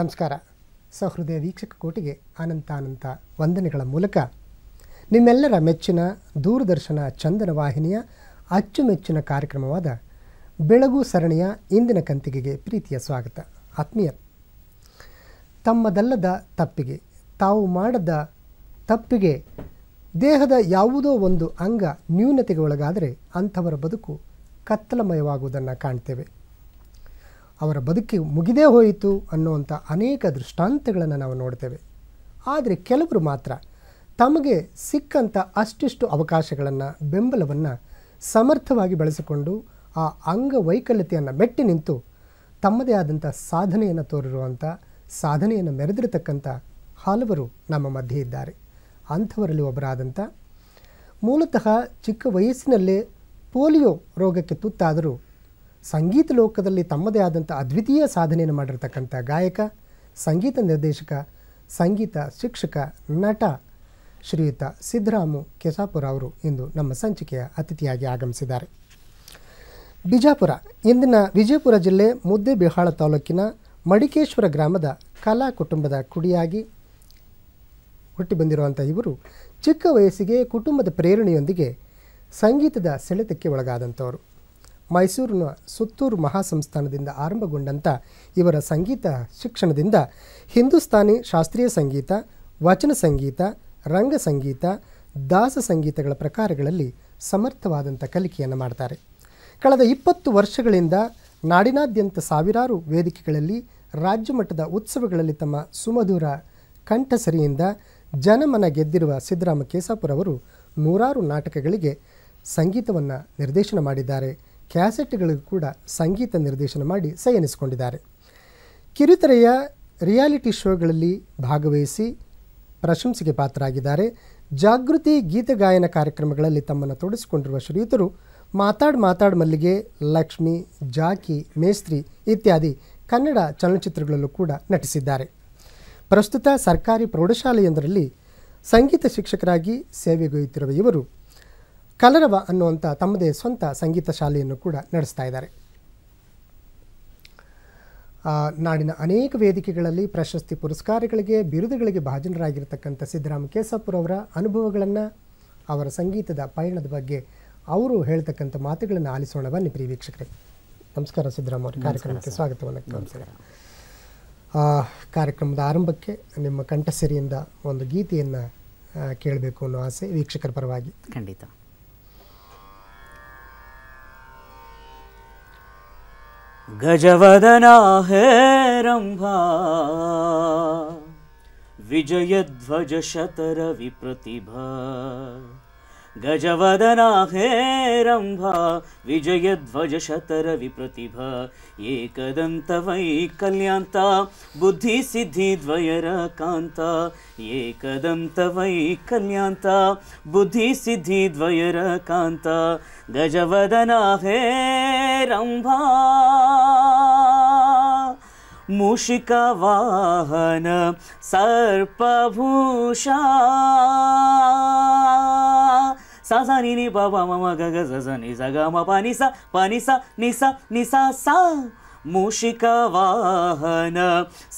ನಮಸ್ಕಾರ ಸಹೃದಯ ವೀಕ್ಷಕ ಕೋಟಿಗೆ ಅನಂತಾನಂತ ವಂದನೆಗಳ ಮೂಲಕ ನಿಮ್ಮೆಲ್ಲರ ಮೆಚ್ಚಿನ ದೂರದರ್ಶನ ಚಂದನ ವಾಹಿನಿಯ ಅಚ್ಚುಮೆಚ್ಚಿನ ಕಾರ್ಯಕ್ರಮವಾದ ಬೆಳಗು ಸರಣಿಯ ಇಂದಿನ ಕಂತಿಗೆಗೆ ಪ್ರೀತಿಯ ಸ್ವಾಗತ ಆತ್ಮೀಯ ತಮ್ಮದಲ್ಲದ ತಪ್ಪಿಗೆ ತಾವು ಮಾಡದ ತಪ್ಪಿಗೆ ದೇಹದ ಯಾವುದೋ ಒಂದು ಅಂಗ ನ್ಯೂನತೆಗೆ ಒಳಗಾದರೆ ಅಂಥವರ ಬದುಕು ಕತ್ತಲಮಯವಾಗುವುದನ್ನು ಕಾಣ್ತೇವೆ ಅವರ ಬದುಕಿ ಮುಗಿದೇ ಹೋಯಿತು ಅನ್ನುವಂಥ ಅನೇಕ ದೃಷ್ಟಾಂತಗಳನ್ನು ನಾವು ನೋಡ್ತೇವೆ ಆದರೆ ಕೆಲವರು ಮಾತ್ರ ತಮಗೆ ಸಿಕ್ಕಂಥ ಅಷ್ಟಿಷ್ಟು ಅವಕಾಶಗಳನ್ನು ಬೆಂಬಲವನ್ನು ಸಮರ್ಥವಾಗಿ ಬಳಸಿಕೊಂಡು ಆ ಅಂಗವೈಕಲ್ಯತೆಯನ್ನು ಮೆಟ್ಟಿ ನಿಂತು ತಮ್ಮದೇ ಆದಂಥ ಸಾಧನೆಯನ್ನು ತೋರಿರುವಂಥ ಸಾಧನೆಯನ್ನು ಮೆರೆದಿರತಕ್ಕಂಥ ಹಲವರು ನಮ್ಮ ಮಧ್ಯೆ ಇದ್ದಾರೆ ಅಂಥವರಲ್ಲಿ ಒಬ್ಬರಾದಂಥ ಮೂಲತಃ ಚಿಕ್ಕ ವಯಸ್ಸಿನಲ್ಲೇ ಪೋಲಿಯೋ ರೋಗಕ್ಕೆ ತುತ್ತಾದರೂ ಸಂಗೀತ ಲೋಕದಲ್ಲಿ ತಮ್ಮದೇ ಆದಂಥ ಅದ್ವಿತೀಯ ಸಾಧನೆಯನ್ನು ಮಾಡಿರ್ತಕ್ಕಂಥ ಗಾಯಕ ಸಂಗೀತ ನಿರ್ದೇಶಕ ಸಂಗೀತ ಶಿಕ್ಷಕ ನಟ ಶ್ರೀಯುತ ಸಿದ್ದರಾಮು ಕೆಸಾಪುರ ಅವರು ಇಂದು ನಮ್ಮ ಸಂಚಿಕೆಯ ಅತಿಥಿಯಾಗಿ ಆಗಮಿಸಿದ್ದಾರೆ ಬಿಜಾಪುರ ಇಂದಿನ ವಿಜಯಪುರ ಜಿಲ್ಲೆ ಮುದ್ದೆಬಿಹಾಳ ತಾಲೂಕಿನ ಮಡಿಕೇಶ್ವರ ಗ್ರಾಮದ ಕಲಾ ಕುಟುಂಬದ ಕುಡಿಯಾಗಿ ಹುಟ್ಟಿ ಬಂದಿರುವಂಥ ಇವರು ಚಿಕ್ಕ ವಯಸ್ಸಿಗೆ ಕುಟುಂಬದ ಪ್ರೇರಣೆಯೊಂದಿಗೆ ಸಂಗೀತದ ಸೆಳೆತಕ್ಕೆ ಒಳಗಾದಂಥವರು ಮೈಸೂರಿನ ಸುತ್ತೂರು ಮಹಾಸಂಸ್ಥಾನದಿಂದ ಆರಂಭಗೊಂಡಂಥ ಇವರ ಸಂಗೀತ ಶಿಕ್ಷಣದಿಂದ ಹಿಂದೂಸ್ತಾನಿ ಶಾಸ್ತ್ರೀಯ ಸಂಗೀತ ವಚನ ಸಂಗೀತ ರಂಗ ಸಂಗೀತ ದಾಸ ಸಂಗೀತಗಳ ಪ್ರಕಾರಗಳಲ್ಲಿ ಸಮರ್ಥವಾದಂಥ ಕಲಿಕೆಯನ್ನು ಮಾಡ್ತಾರೆ ಕಳೆದ ಇಪ್ಪತ್ತು ವರ್ಷಗಳಿಂದ ನಾಡಿನಾದ್ಯಂತ ಸಾವಿರಾರು ವೇದಿಕೆಗಳಲ್ಲಿ ರಾಜ್ಯ ಮಟ್ಟದ ಉತ್ಸವಗಳಲ್ಲಿ ತಮ್ಮ ಸುಮಧುರ ಕಂಠಸರಿಯಿಂದ ಜನಮನ ಗೆದ್ದಿರುವ ಸಿದ್ದರಾಮ ಕೇಸಾಪುರವರು ನೂರಾರು ನಾಟಕಗಳಿಗೆ ಸಂಗೀತವನ್ನು ನಿರ್ದೇಶನ ಮಾಡಿದ್ದಾರೆ ಕ್ಯಾಸೆಟ್ಗಳಿಗೂ ಕೂಡ ಸಂಗೀತ ನಿರ್ದೇಶನ ಮಾಡಿ ಸೈ ಎನಿಸಿಕೊಂಡಿದ್ದಾರೆ ಕಿರುತೆರೆಯ ರಿಯಾಲಿಟಿ ಶೋಗಳಲ್ಲಿ ಭಾಗವಹಿಸಿ ಪ್ರಶಂಸೆಗೆ ಪಾತ್ರರಾಗಿದ್ದಾರೆ ಜಾಗೃತಿ ಗೀತಗಾಯನ ಕಾರ್ಯಕ್ರಮಗಳಲ್ಲಿ ತಮ್ಮನ್ನು ತೊಡಿಸಿಕೊಂಡಿರುವ ಶ್ರೀಯುತರು ಮಾತಾಡ್ ಮಾತಾಡ್ ಮಲ್ಲಿಗೆ ಲಕ್ಷ್ಮಿ ಜಾಕಿ ಮೇಸ್ತ್ರಿ ಇತ್ಯಾದಿ ಕನ್ನಡ ಚಲನಚಿತ್ರಗಳಲ್ಲೂ ಕೂಡ ನಟಿಸಿದ್ದಾರೆ ಪ್ರಸ್ತುತ ಸರ್ಕಾರಿ ಪ್ರೌಢಶಾಲೆಯೊಂದರಲ್ಲಿ ಸಂಗೀತ ಶಿಕ್ಷಕರಾಗಿ ಸೇವೆಗೊಯ್ಯುತ್ತಿರುವ ಇವರು ಕಲರವ ಅನ್ನುವಂಥ ತಮ್ಮದೇ ಸ್ವಂತ ಸಂಗೀತ ಶಾಲೆಯನ್ನು ಕೂಡ ನಡೆಸ್ತಾ ಇದ್ದಾರೆ ನಾಡಿನ ಅನೇಕ ವೇದಿಕೆಗಳಲ್ಲಿ ಪ್ರಶಸ್ತಿ ಪುರಸ್ಕಾರಗಳಿಗೆ ಬಿರುದುಗಳಿಗೆ ಭಾಜನರಾಗಿರ್ತಕ್ಕಂಥ ಸಿದ್ದರಾಮ ಅವರ ಅನುಭವಗಳನ್ನು ಅವರ ಸಂಗೀತದ ಪಯಣದ ಬಗ್ಗೆ ಅವರು ಹೇಳ್ತಕ್ಕಂಥ ಮಾತುಗಳನ್ನು ಆಲಿಸೋಣ ಬನ್ನಿ ಪ್ರಿಯ ವೀಕ್ಷಕರೇ ನಮಸ್ಕಾರ ಸಿದ್ದರಾಮ ಅವರ ಕಾರ್ಯಕ್ರಮಕ್ಕೆ ಸ್ವಾಗತವನ್ನು ಕಾರ್ಯಕ್ರಮದ ಆರಂಭಕ್ಕೆ ನಿಮ್ಮ ಕಂಠಸಿರಿಯಿಂದ ಒಂದು ಗೀತೆಯನ್ನು ಕೇಳಬೇಕು ಅನ್ನೋ ಆಸೆ ವೀಕ್ಷಕರ ಪರವಾಗಿ ಖಂಡಿತ गजवदनाहेरम्भा विजयध्वजशतरविप्रतिभा गजवदनाहेरम्भा विजयध्वजशतरविप्रतिभ एकदन्त वै कल्यान्ता बुद्धिसिद्धिद्वयरकान्ता एकदन्त वै हे रंभा मूषिका मूषिकवाहन सर्पभूषा ಸ ಸ ನಿ ನಿ ಪ ಪ ಮ ಮ ಗ ಗ ಸ ಸ ಗ ಮ ಪ ನಿ ಸ ನಿ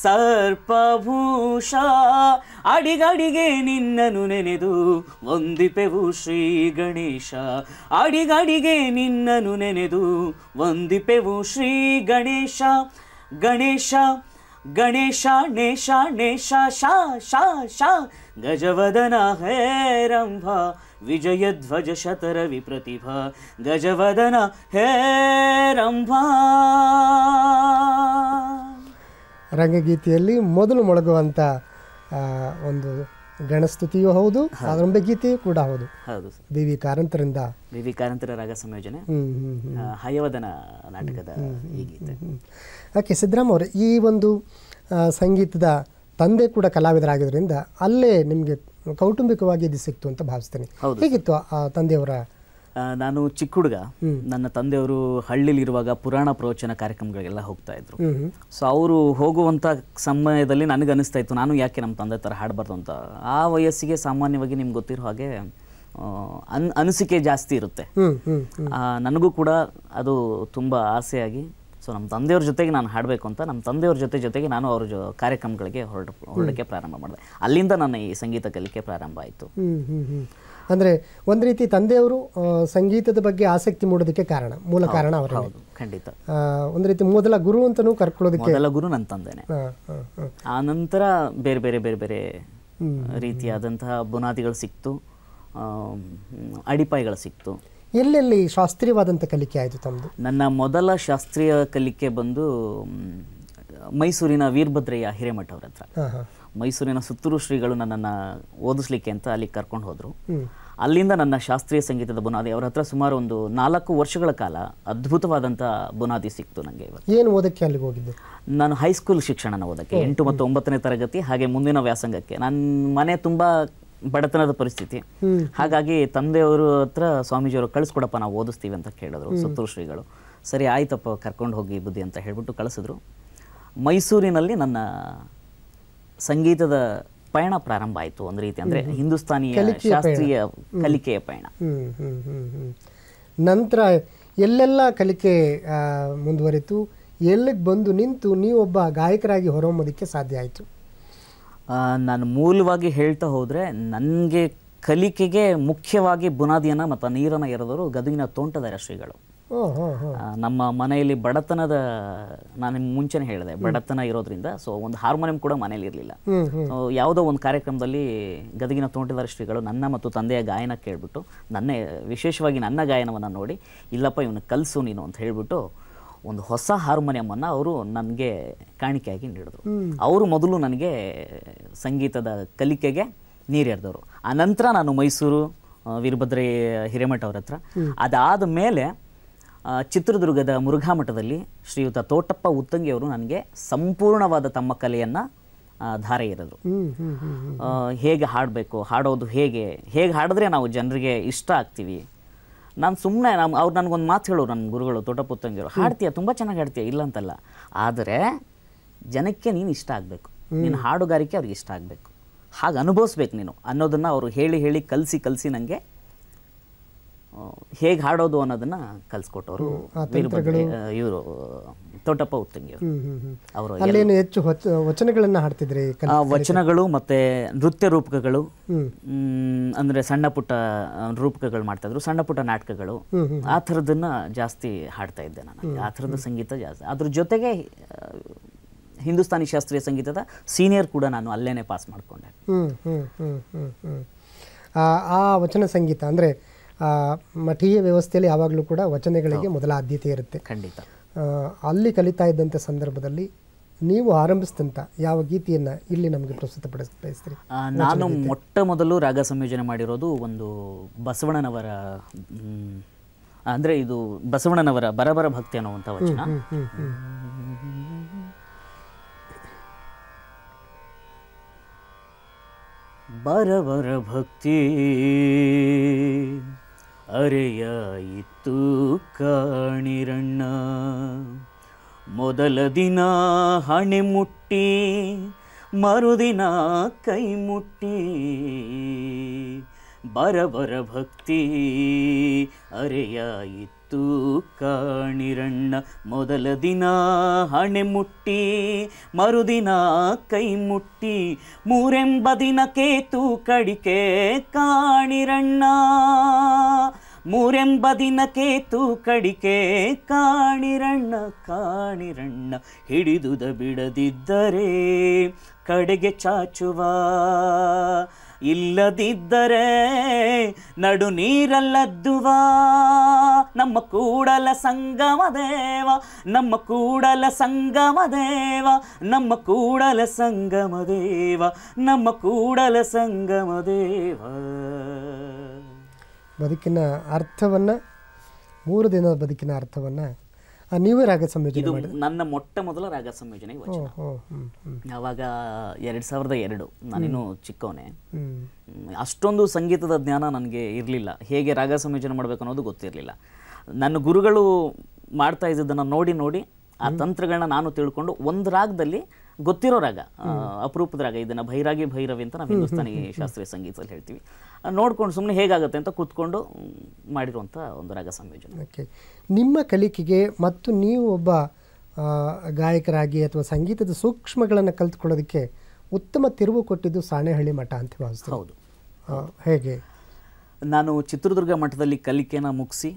ಸರ್ಪಭೂಷ ಅಡಿಗಡಿಗೆ ನಿನ್ನನು ನೆನೆದು ವಂದಿಪೆವು ಶ್ರೀ ಗಣೇಶ ಅಡಿಗಡಿಗೆ ನಿನ್ನನು ನೆನೆದು ವಂದಿಪೆವು ಶ್ರೀ ಗಣೇಶ ಗಣೇಶ ಗಣೇಶ ನೇಷ ನೇಷ ಶಾ ಶಾ ಶಾ ಗಜವದನ ಹೇರಂಭ ವಿಜಯಧ್ವಜ ಶತರವಿ ಪ್ರತಿಭಾ ಗಜವದನ ಹೇ ರಂಭಾ ರಂಗಗೀತೆಯಲ್ಲಿ ಮೊದಲು ಮೊಳಗುವಂತ ಒಂದು ಗಣಸ್ತುತಿಯೂ ಹೌದು ಆರಂಭ ಗೀತೆಯೂ ಕೂಡ ಹೌದು ಹೌದು ದೇವಿ ವಿ ಕಾರಂತರಿಂದ ದೇವಿ ಕಾರಂತರ ರಾಗ ಸಂಯೋಜನೆ ಹಯವದನ ನಾಟಕದ ಈ ಗೀತೆ ಓಕೆ ಸಿದ್ದರಾಮ ಅವರೇ ಈ ಒಂದು ಸಂಗೀತದ ತಂದೆ ಕೂಡ ಕಲಾವಿದರಾಗಿದ್ದರಿಂದ ಅಲ್ಲೇ ನಿಮಗೆ ಕೌಟುಂಬಿಕವಾಗಿ ಇದು ಸಿಕ್ತು ಅಂತ ಭಾವಿಸ್ತೇನೆ ಹೇಗಿತ್ತು ಆ ತಂದೆಯವರ ನಾನು ಚಿಕ್ಕ ಹುಡುಗ ನನ್ನ ತಂದೆಯವರು ಹಳ್ಳಿಲಿರುವಾಗ ಪುರಾಣ ಪ್ರವಚನ ಕಾರ್ಯಕ್ರಮಗಳಿಗೆಲ್ಲ ಹೋಗ್ತಾ ಇದ್ರು ಸೊ ಅವರು ಹೋಗುವಂತ ಸಮಯದಲ್ಲಿ ನನಗೆ ಅನಿಸ್ತಾ ಇತ್ತು ನಾನು ಯಾಕೆ ನಮ್ಮ ತಂದೆ ತರ ಹಾಡಬಾರ್ದು ಅಂತ ಆ ವಯಸ್ಸಿಗೆ ಸಾಮಾನ್ಯವಾಗಿ ನಿಮ್ಗೆ ಗೊತ್ತಿರೋ ಹಾಗೆ ಅನ್ ಅನಿಸಿಕೆ ಜಾಸ್ತಿ ಇರುತ್ತೆ ನನಗೂ ಕೂಡ ಅದು ತುಂಬಾ ಆಸೆಯಾಗಿ ಸೊ ನಮ್ಮ ತಂದೆಯವ್ರ ಜೊತೆಗೆ ನಾನು ಹಾಡಬೇಕು ಅಂತ ನಮ್ಮ ತಂದೆಯವ್ರ ಜೊತೆ ಜೊತೆಗೆ ನಾನು ಅವ್ರ ಕಾರ್ಯಕ್ರಮಗಳಿಗೆ ಹೊರಡ ಹೊರಡಕ್ಕೆ ಪ್ರಾರಂಭ ಮಾಡಿದೆ ಅಲ್ಲಿಂದ ನನ್ನ ಈ ಸಂಗೀತ ಕಲಿಕೆ ಪ್ರಾರಂಭ ಆಯಿತು ಅಂದರೆ ಒಂದು ರೀತಿ ತಂದೆಯವರು ಸಂಗೀತದ ಬಗ್ಗೆ ಆಸಕ್ತಿ ಮೂಡೋದಕ್ಕೆ ಕಾರಣ ಮೂಲ ಕಾರಣ ಅವರು ಹೌದು ಖಂಡಿತ ಒಂದು ರೀತಿ ಮೊದಲ ಗುರು ಅಂತಲೂ ಕರ್ಕೊಳ್ಳೋದಕ್ಕೆ ಮೊದಲ ಗುರು ನನ್ನ ತಂದೆನೇ ಆ ನಂತರ ಬೇರೆ ಬೇರೆ ಬೇರೆ ಬೇರೆ ರೀತಿಯಾದಂತಹ ಬುನಾದಿಗಳು ಸಿಕ್ತು ಅಡಿಪಾಯಿಗಳು ಸಿಕ್ತು ಎಲ್ಲೆಲ್ಲಿ ಶಾಸ್ತ್ರೀಯವಾದಂಥ ಕಲಿಕೆ ಆಯಿತು ತಮ್ಮದು ನನ್ನ ಮೊದಲ ಶಾಸ್ತ್ರೀಯ ಕಲಿಕೆ ಬಂದು ಮೈಸೂರಿನ ವೀರಭದ್ರಯ್ಯ ಹಿರೇಮಠ ಅವ್ರ ಹತ್ರ ಮೈಸೂರಿನ ಸುತ್ತೂರು ಶ್ರೀಗಳು ನನ್ನನ್ನು ಓದಿಸ್ಲಿಕ್ಕೆ ಅಂತ ಅಲ್ಲಿ ಕರ್ಕೊಂಡು ಹೋದರು ಅಲ್ಲಿಂದ ನನ್ನ ಶಾಸ್ತ್ರೀಯ ಸಂಗೀತದ ಬುನಾದಿ ಅವರ ಹತ್ರ ಸುಮಾರು ಒಂದು ನಾಲ್ಕು ವರ್ಷಗಳ ಕಾಲ ಅದ್ಭುತವಾದಂಥ ಬುನಾದಿ ಸಿಕ್ತು ನನಗೆ ಏನು ಓದಕ್ಕೆ ಅಲ್ಲಿಗೆ ಹೋಗಿದ್ದೆ ನಾನು ಹೈಸ್ಕೂಲ್ ಶಿಕ್ಷಣನ ಓದಕ್ಕೆ ಎಂಟು ಮತ್ತು ಒಂಬತ್ತನೇ ತರಗತಿ ಹಾಗೆ ಮುಂದಿನ ವ್ಯಾಸಂಗಕ್ಕೆ ನನ್ನ ಮನೆ ತುಂಬ ಬಡತನದ ಪರಿಸ್ಥಿತಿ ಹಾಗಾಗಿ ತಂದೆಯವರು ಹತ್ರ ಸ್ವಾಮೀಜಿಯವರು ಕಳಿಸ್ಕೊಡಪ್ಪ ನಾವು ಓದಿಸ್ತೀವಿ ಅಂತ ಕೇಳಿದ್ರು ಸುತ್ತೂರು ಶ್ರೀಗಳು ಸರಿ ಆಯ್ತಪ್ಪ ಕರ್ಕೊಂಡು ಹೋಗಿ ಬುದ್ಧಿ ಅಂತ ಹೇಳ್ಬಿಟ್ಟು ಕಳಿಸಿದ್ರು ಮೈಸೂರಿನಲ್ಲಿ ನನ್ನ ಸಂಗೀತದ ಪಯಣ ಪ್ರಾರಂಭ ಆಯಿತು ಒಂದು ರೀತಿ ಅಂದರೆ ಹಿಂದೂಸ್ತಾನಿ ಶಾಸ್ತ್ರೀಯ ಕಲಿಕೆಯ ಪಯಣ ನಂತರ ಎಲ್ಲೆಲ್ಲ ಕಲಿಕೆ ಮುಂದುವರಿತು ಎಲ್ಲಿಗೆ ಬಂದು ನಿಂತು ನೀವೊಬ್ಬ ಗಾಯಕರಾಗಿ ಹೊರಹೊಮ್ಮೋದಕ್ಕೆ ಸಾಧ್ಯ ಆಯಿತು ನಾನು ಮೂಲವಾಗಿ ಹೇಳ್ತಾ ಹೋದರೆ ನನಗೆ ಕಲಿಕೆಗೆ ಮುಖ್ಯವಾಗಿ ಬುನಾದಿಯನ್ನು ಮತ್ತು ನೀರನ್ನು ಎರೆದವರು ಗದುಗಿನ ತೋಂಟದಾರ ಶ್ರೀಗಳು ನಮ್ಮ ಮನೆಯಲ್ಲಿ ಬಡತನದ ನಾನು ಮುಂಚೆನೆ ಹೇಳಿದೆ ಬಡತನ ಇರೋದ್ರಿಂದ ಸೊ ಒಂದು ಹಾರ್ಮೋನಿಯಂ ಕೂಡ ಮನೆಯಲ್ಲಿ ಇರಲಿಲ್ಲ ಯಾವುದೋ ಒಂದು ಕಾರ್ಯಕ್ರಮದಲ್ಲಿ ಗದಗಿನ ತೋಂಟದಾರ ಶ್ರೀಗಳು ನನ್ನ ಮತ್ತು ತಂದೆಯ ಗಾಯನ ಕೇಳಿಬಿಟ್ಟು ನನ್ನ ವಿಶೇಷವಾಗಿ ನನ್ನ ಗಾಯನವನ್ನು ನೋಡಿ ಇಲ್ಲಪ್ಪ ಇವನು ಕಲಸು ನೀನು ಅಂತ ಹೇಳಿಬಿಟ್ಟು ಒಂದು ಹೊಸ ಹಾರ್ಮೋನಿಯಮನ್ನು ಅವರು ನನಗೆ ಕಾಣಿಕೆಯಾಗಿ ನೀಡಿದರು ಅವರು ಮೊದಲು ನನಗೆ ಸಂಗೀತದ ಕಲಿಕೆಗೆ ನೀರೆರೆದವರು ನಂತರ ನಾನು ಮೈಸೂರು ವೀರಭದ್ರ ಹಿರೇಮಠ ಅವ್ರ ಹತ್ರ ಅದಾದ ಮೇಲೆ ಚಿತ್ರದುರ್ಗದ ಮುರುಘಾಮಠದಲ್ಲಿ ಶ್ರೀಯುತ ತೋಟಪ್ಪ ಉತ್ತಂಗಿಯವರು ನನಗೆ ಸಂಪೂರ್ಣವಾದ ತಮ್ಮ ಕಲೆಯನ್ನು ಧಾರೆ ಇರೋದು ಹೇಗೆ ಹಾಡಬೇಕು ಹಾಡೋದು ಹೇಗೆ ಹೇಗೆ ಹಾಡಿದ್ರೆ ನಾವು ಜನರಿಗೆ ಇಷ್ಟ ಆಗ್ತೀವಿ ನಾನು ಸುಮ್ಮನೆ ನಮ್ಮ ಅವ್ರು ನನಗೊಂದು ಮಾತು ಹೇಳೋರು ನನ್ನ ಗುರುಗಳು ಪುತ್ತಂಗಿಯವರು ಹಾಡ್ತೀಯ ತುಂಬ ಚೆನ್ನಾಗಿ ಹಾಡ್ತೀಯ ಇಲ್ಲ ಅಂತಲ್ಲ ಆದರೆ ಜನಕ್ಕೆ ನೀನು ಇಷ್ಟ ಆಗಬೇಕು ನೀನು ಹಾಡುಗಾರಿಕೆ ಅವ್ರಿಗೆ ಇಷ್ಟ ಆಗಬೇಕು ಹಾಗೆ ಅನುಭವಿಸ್ಬೇಕು ನೀನು ಅನ್ನೋದನ್ನು ಅವರು ಹೇಳಿ ಹೇಳಿ ಕಲಿಸಿ ಕಲಿಸಿ ನನಗೆ ಹೇಗೆ ಹಾಡೋದು ಅನ್ನೋದನ್ನು ಕಲಿಸ್ಕೊಟ್ಟವರು ಇವರು ತೋಟಪ್ಪ ಉತ್ತಂಗಿ ಅವರು ಅಲ್ಲೇನು ಹೆಚ್ಚು ವಚನಗಳನ್ನು ಹಾಡ್ತಿದ್ರಿ ವಚನಗಳು ಮತ್ತೆ ನೃತ್ಯ ರೂಪಕಗಳು ಅಂದ್ರೆ ಸಣ್ಣ ಪುಟ್ಟ ರೂಪಕಗಳು ಮಾಡ್ತಾ ಇದ್ರು ಸಣ್ಣ ಪುಟ್ಟ ನಾಟಕಗಳು ಆ ಥರದನ್ನ ಜಾಸ್ತಿ ಹಾಡ್ತಾ ಇದ್ದೆ ನಾನು ಆ ಥರದ ಸಂಗೀತ ಜಾಸ್ತಿ ಅದ್ರ ಜೊತೆಗೆ ಹಿಂದೂಸ್ತಾನಿ ಶಾಸ್ತ್ರೀಯ ಸಂಗೀತದ ಸೀನಿಯರ್ ಕೂಡ ನಾನು ಅಲ್ಲೇನೆ ಪಾಸ್ ಮಾಡಿಕೊಂಡೆ ಆ ವಚನ ಸಂಗೀತ ಅಂದ್ರೆ ಮಠೀಯ ವ್ಯವಸ್ಥೆಯಲ್ಲಿ ಯಾವಾಗಲೂ ಕೂಡ ವಚನಗಳಿಗೆ ಮೊದಲ ಆದ್ಯತೆ ಇರುತ್ತೆ ಖಂಡಿತ ಅಲ್ಲಿ ಕಲಿತಾ ಇದ್ದಂಥ ಸಂದರ್ಭದಲ್ಲಿ ನೀವು ಆರಂಭಿಸಿದಂಥ ಯಾವ ಗೀತೆಯನ್ನು ಇಲ್ಲಿ ನಮಗೆ ಪ್ರಸ್ತುತ ಬಯಸ್ತೀರಿ ನಾನು ಮೊಟ್ಟ ಮೊದಲು ರಾಗ ಸಂಯೋಜನೆ ಮಾಡಿರೋದು ಒಂದು ಬಸವಣ್ಣನವರ ಅಂದರೆ ಇದು ಬಸವಣ್ಣನವರ ಬರಬರ ಭಕ್ತಿ ಅನ್ನುವಂಥ ವಚನ ಬರಬರ ಭಕ್ತಿ ಅರೆಯಾಯಿತು ಕಾಣಿರಣ್ಣ ಮೊದಲ ದಿನ ಹಣೆ ಮುಟ್ಟಿ ಮರುದಿನ ಕೈ ಮುಟ್ಟಿ ಬರ ಭಕ್ತಿ ಅರೆಯಾಯಿತು ಕಾಣಿರಣ್ಣ ಮೊದಲ ದಿನ ಹಣೆ ಮುಟ್ಟಿ ಮರುದಿನ ಕೈ ಮುಟ್ಟಿ ಮೂರೆಂಬ ದಿನ ಕೇತು ಕಡಿಕೆ ಕಾಣಿರಣ್ಣ ಮೂರೆಂಬ ದಿನ ಕೇತು ಕಡಿಕೆ ಕಾಣಿರಣ್ಣ ಕಾಣಿರಣ್ಣ ಹಿಡಿದುದ ಬಿಡದಿದ್ದರೆ ಕಡೆಗೆ ಚಾಚುವ ಇಲ್ಲದಿದ್ದರೆ ನಡು ನೀರಲ್ಲದ್ದುವಾ ನಮ್ಮ ಕೂಡಲ ಸಂಗಮ ದೇವ ನಮ್ಮ ಕೂಡಲ ಸಂಗಮ ದೇವ ನಮ್ಮ ಕೂಡಲ ಸಂಗಮ ದೇವ ನಮ್ಮ ಕೂಡಲ ಸಂಗಮ ದೇವ ಬದುಕಿನ ಅರ್ಥವನ್ನ ಮೂರು ದಿನದ ಬದುಕಿನ ಅರ್ಥವನ್ನು ನೀವೇ ರಾಗ ಸಂಯೋಜನೆ ನನ್ನ ಮೊಟ್ಟ ಮೊದಲ ರಾಗ ಸಂಯೋಜನೆ ವಚನ ಯಾವಾಗ ಎರಡ್ ಸಾವಿರದ ಎರಡು ನಾನೇನು ಚಿಕ್ಕವನೇ ಅಷ್ಟೊಂದು ಸಂಗೀತದ ಜ್ಞಾನ ನನಗೆ ಇರಲಿಲ್ಲ ಹೇಗೆ ರಾಗ ಸಂಯೋಜನೆ ಮಾಡಬೇಕು ಅನ್ನೋದು ಗೊತ್ತಿರಲಿಲ್ಲ ನನ್ನ ಗುರುಗಳು ಮಾಡ್ತಾ ಇದ್ದಿದ್ದನ್ನು ನೋಡಿ ನೋಡಿ ಆ ತಂತ್ರಗಳನ್ನ ನಾನು ತಿಳ್ಕೊಂಡು ಒಂದು ರಾಗದಲ್ಲಿ ಗೊತ್ತಿರೋ ರಾಗ ಅಪರೂಪದ ರಾಗ ಇದನ್ನು ಭೈರಾಗಿ ಭೈರವಿ ಅಂತ ನಾವು ಹಿಂದೂಸ್ತಾನಿ ಶಾಸ್ತ್ರೀಯ ಸಂಗೀತದಲ್ಲಿ ಹೇಳ್ತೀವಿ ನೋಡ್ಕೊಂಡು ಸುಮ್ಮನೆ ಹೇಗಾಗುತ್ತೆ ಅಂತ ಕೂತ್ಕೊಂಡು ಮಾಡಿರುವಂಥ ಒಂದು ರಾಗ ಸಂಯೋಜನೆ ಓಕೆ ನಿಮ್ಮ ಕಲಿಕೆಗೆ ಮತ್ತು ನೀವು ಒಬ್ಬ ಗಾಯಕರಾಗಿ ಅಥವಾ ಸಂಗೀತದ ಸೂಕ್ಷ್ಮಗಳನ್ನು ಕಲ್ತ್ಕೊಳ್ಳೋದಕ್ಕೆ ಉತ್ತಮ ತಿರುವು ಕೊಟ್ಟಿದ್ದು ಸಾಣೆಹಳ್ಳಿ ಮಠ ಅಂತ ಭಾವಿಸ್ತೀವಿ ಹೌದು ಹೇಗೆ ನಾನು ಚಿತ್ರದುರ್ಗ ಮಠದಲ್ಲಿ ಕಲಿಕೆನ ಮುಗಿಸಿ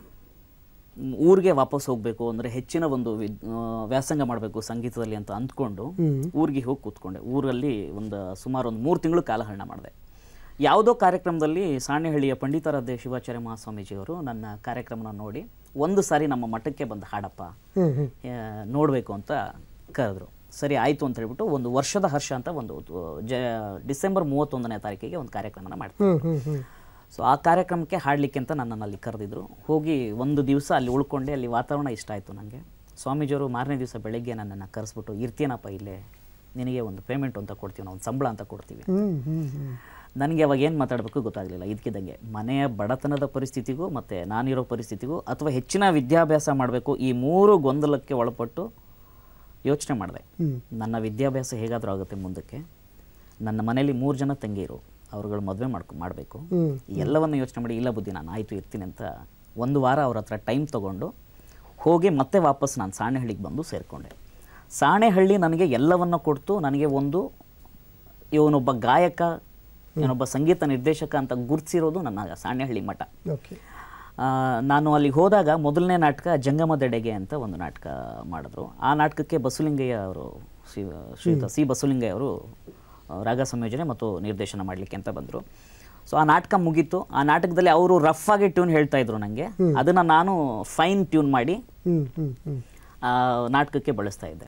ಊರಿಗೆ ವಾಪಸ್ ಹೋಗಬೇಕು ಅಂದ್ರೆ ಹೆಚ್ಚಿನ ಒಂದು ವ್ಯಾಸಂಗ ಮಾಡಬೇಕು ಸಂಗೀತದಲ್ಲಿ ಅಂತ ಅಂದ್ಕೊಂಡು ಊರಿಗೆ ಹೋಗಿ ಕೂತ್ಕೊಂಡೆ ಊರಲ್ಲಿ ಒಂದು ಸುಮಾರು ಒಂದು ಮೂರು ತಿಂಗಳು ಕಾಲಹರಣ ಮಾಡಿದೆ ಯಾವುದೋ ಕಾರ್ಯಕ್ರಮದಲ್ಲಿ ಸಾಣೆಹಳ್ಳಿಯ ಪಂಡಿತಾರಾಧ್ಯ ಶಿವಾಚಾರ್ಯ ಮಹಾಸ್ವಾಮೀಜಿಯವರು ನನ್ನ ಕಾರ್ಯಕ್ರಮನ ನೋಡಿ ಒಂದು ಸಾರಿ ನಮ್ಮ ಮಠಕ್ಕೆ ಬಂದು ಹಾಡಪ್ಪ ನೋಡಬೇಕು ಅಂತ ಕರೆದ್ರು ಸರಿ ಆಯಿತು ಅಂತ ಹೇಳ್ಬಿಟ್ಟು ಒಂದು ವರ್ಷದ ಹರ್ಷ ಅಂತ ಒಂದು ಡಿಸೆಂಬರ್ ಮೂವತ್ತೊಂದನೇ ತಾರೀಕಿಗೆ ಒಂದು ಕಾರ್ಯಕ್ರಮನ ಮಾಡ್ತಾರೆ ಸೊ ಆ ಕಾರ್ಯಕ್ರಮಕ್ಕೆ ಹಾಡಲಿಕ್ಕೆ ಅಂತ ನನ್ನನ್ನು ಅಲ್ಲಿ ಕರೆದಿದ್ರು ಹೋಗಿ ಒಂದು ದಿವಸ ಅಲ್ಲಿ ಉಳ್ಕೊಂಡೆ ಅಲ್ಲಿ ವಾತಾವರಣ ಇಷ್ಟ ಆಯಿತು ನನಗೆ ಸ್ವಾಮೀಜಿಯವರು ಮಾರನೇ ದಿವಸ ಬೆಳಗ್ಗೆ ನನ್ನನ್ನು ಕರೆಸ್ಬಿಟ್ಟು ಇರ್ತೀನಪ್ಪ ಇಲ್ಲೇ ನಿನಗೆ ಒಂದು ಪೇಮೆಂಟ್ ಅಂತ ಕೊಡ್ತೀವಿ ನಾವು ಒಂದು ಸಂಬಳ ಅಂತ ಕೊಡ್ತೀವಿ ನನಗೆ ಅವಾಗ ಏನು ಮಾತಾಡಬೇಕು ಗೊತ್ತಾಗಲಿಲ್ಲ ಇದಕ್ಕಿದ್ದಂಗೆ ಮನೆಯ ಬಡತನದ ಪರಿಸ್ಥಿತಿಗೂ ಮತ್ತು ನಾನಿರೋ ಪರಿಸ್ಥಿತಿಗೂ ಅಥವಾ ಹೆಚ್ಚಿನ ವಿದ್ಯಾಭ್ಯಾಸ ಮಾಡಬೇಕು ಈ ಮೂರು ಗೊಂದಲಕ್ಕೆ ಒಳಪಟ್ಟು ಯೋಚನೆ ಮಾಡಿದೆ ನನ್ನ ವಿದ್ಯಾಭ್ಯಾಸ ಹೇಗಾದರೂ ಆಗುತ್ತೆ ಮುಂದಕ್ಕೆ ನನ್ನ ಮನೆಯಲ್ಲಿ ಮೂರು ಜನ ತಂಗಿಯರು ಅವ್ರುಗಳು ಮದುವೆ ಮಾಡ್ಕೊ ಮಾಡಬೇಕು ಎಲ್ಲವನ್ನು ಯೋಚನೆ ಮಾಡಿ ಇಲ್ಲ ಬುದ್ಧಿ ನಾನು ಆಯಿತು ಇರ್ತೀನಿ ಅಂತ ಒಂದು ವಾರ ಅವ್ರ ಹತ್ರ ಟೈಮ್ ತೊಗೊಂಡು ಹೋಗಿ ಮತ್ತೆ ವಾಪಸ್ ನಾನು ಸಾಣೆಹಳ್ಳಿಗೆ ಬಂದು ಸೇರಿಕೊಂಡೆ ಸಾಣೆಹಳ್ಳಿ ನನಗೆ ಎಲ್ಲವನ್ನು ಕೊಡ್ತು ನನಗೆ ಒಂದು ಇವನೊಬ್ಬ ಗಾಯಕ ಇವನೊಬ್ಬ ಸಂಗೀತ ನಿರ್ದೇಶಕ ಅಂತ ಗುರುತಿಸಿರೋದು ನನ್ನ ಸಾಣೆಹಳ್ಳಿ ಮಠ ನಾನು ಅಲ್ಲಿಗೆ ಹೋದಾಗ ಮೊದಲನೇ ನಾಟಕ ಜಂಗಮದೆಡೆಗೆ ಅಂತ ಒಂದು ನಾಟಕ ಮಾಡಿದ್ರು ಆ ನಾಟಕಕ್ಕೆ ಬಸುಲಿಂಗಯ್ಯ ಅವರು ಶ್ರೀ ಶ್ರೀಯುತ ಸಿ ಬಸುಲಿಂಗಯ್ಯ ಅವರು ರಾಗ ಸಂಯೋಜನೆ ಮತ್ತು ನಿರ್ದೇಶನ ಮಾಡಲಿಕ್ಕೆ ಅಂತ ಬಂದರು ಸೊ ಆ ನಾಟಕ ಮುಗೀತು ಆ ನಾಟಕದಲ್ಲಿ ಅವರು ರಫ್ ಆಗಿ ಟ್ಯೂನ್ ಹೇಳ್ತಾ ಇದ್ರು ನನಗೆ ಅದನ್ನು ನಾನು ಫೈನ್ ಟ್ಯೂನ್ ಮಾಡಿ ನಾಟಕಕ್ಕೆ ಬಳಸ್ತಾ ಇದ್ದೆ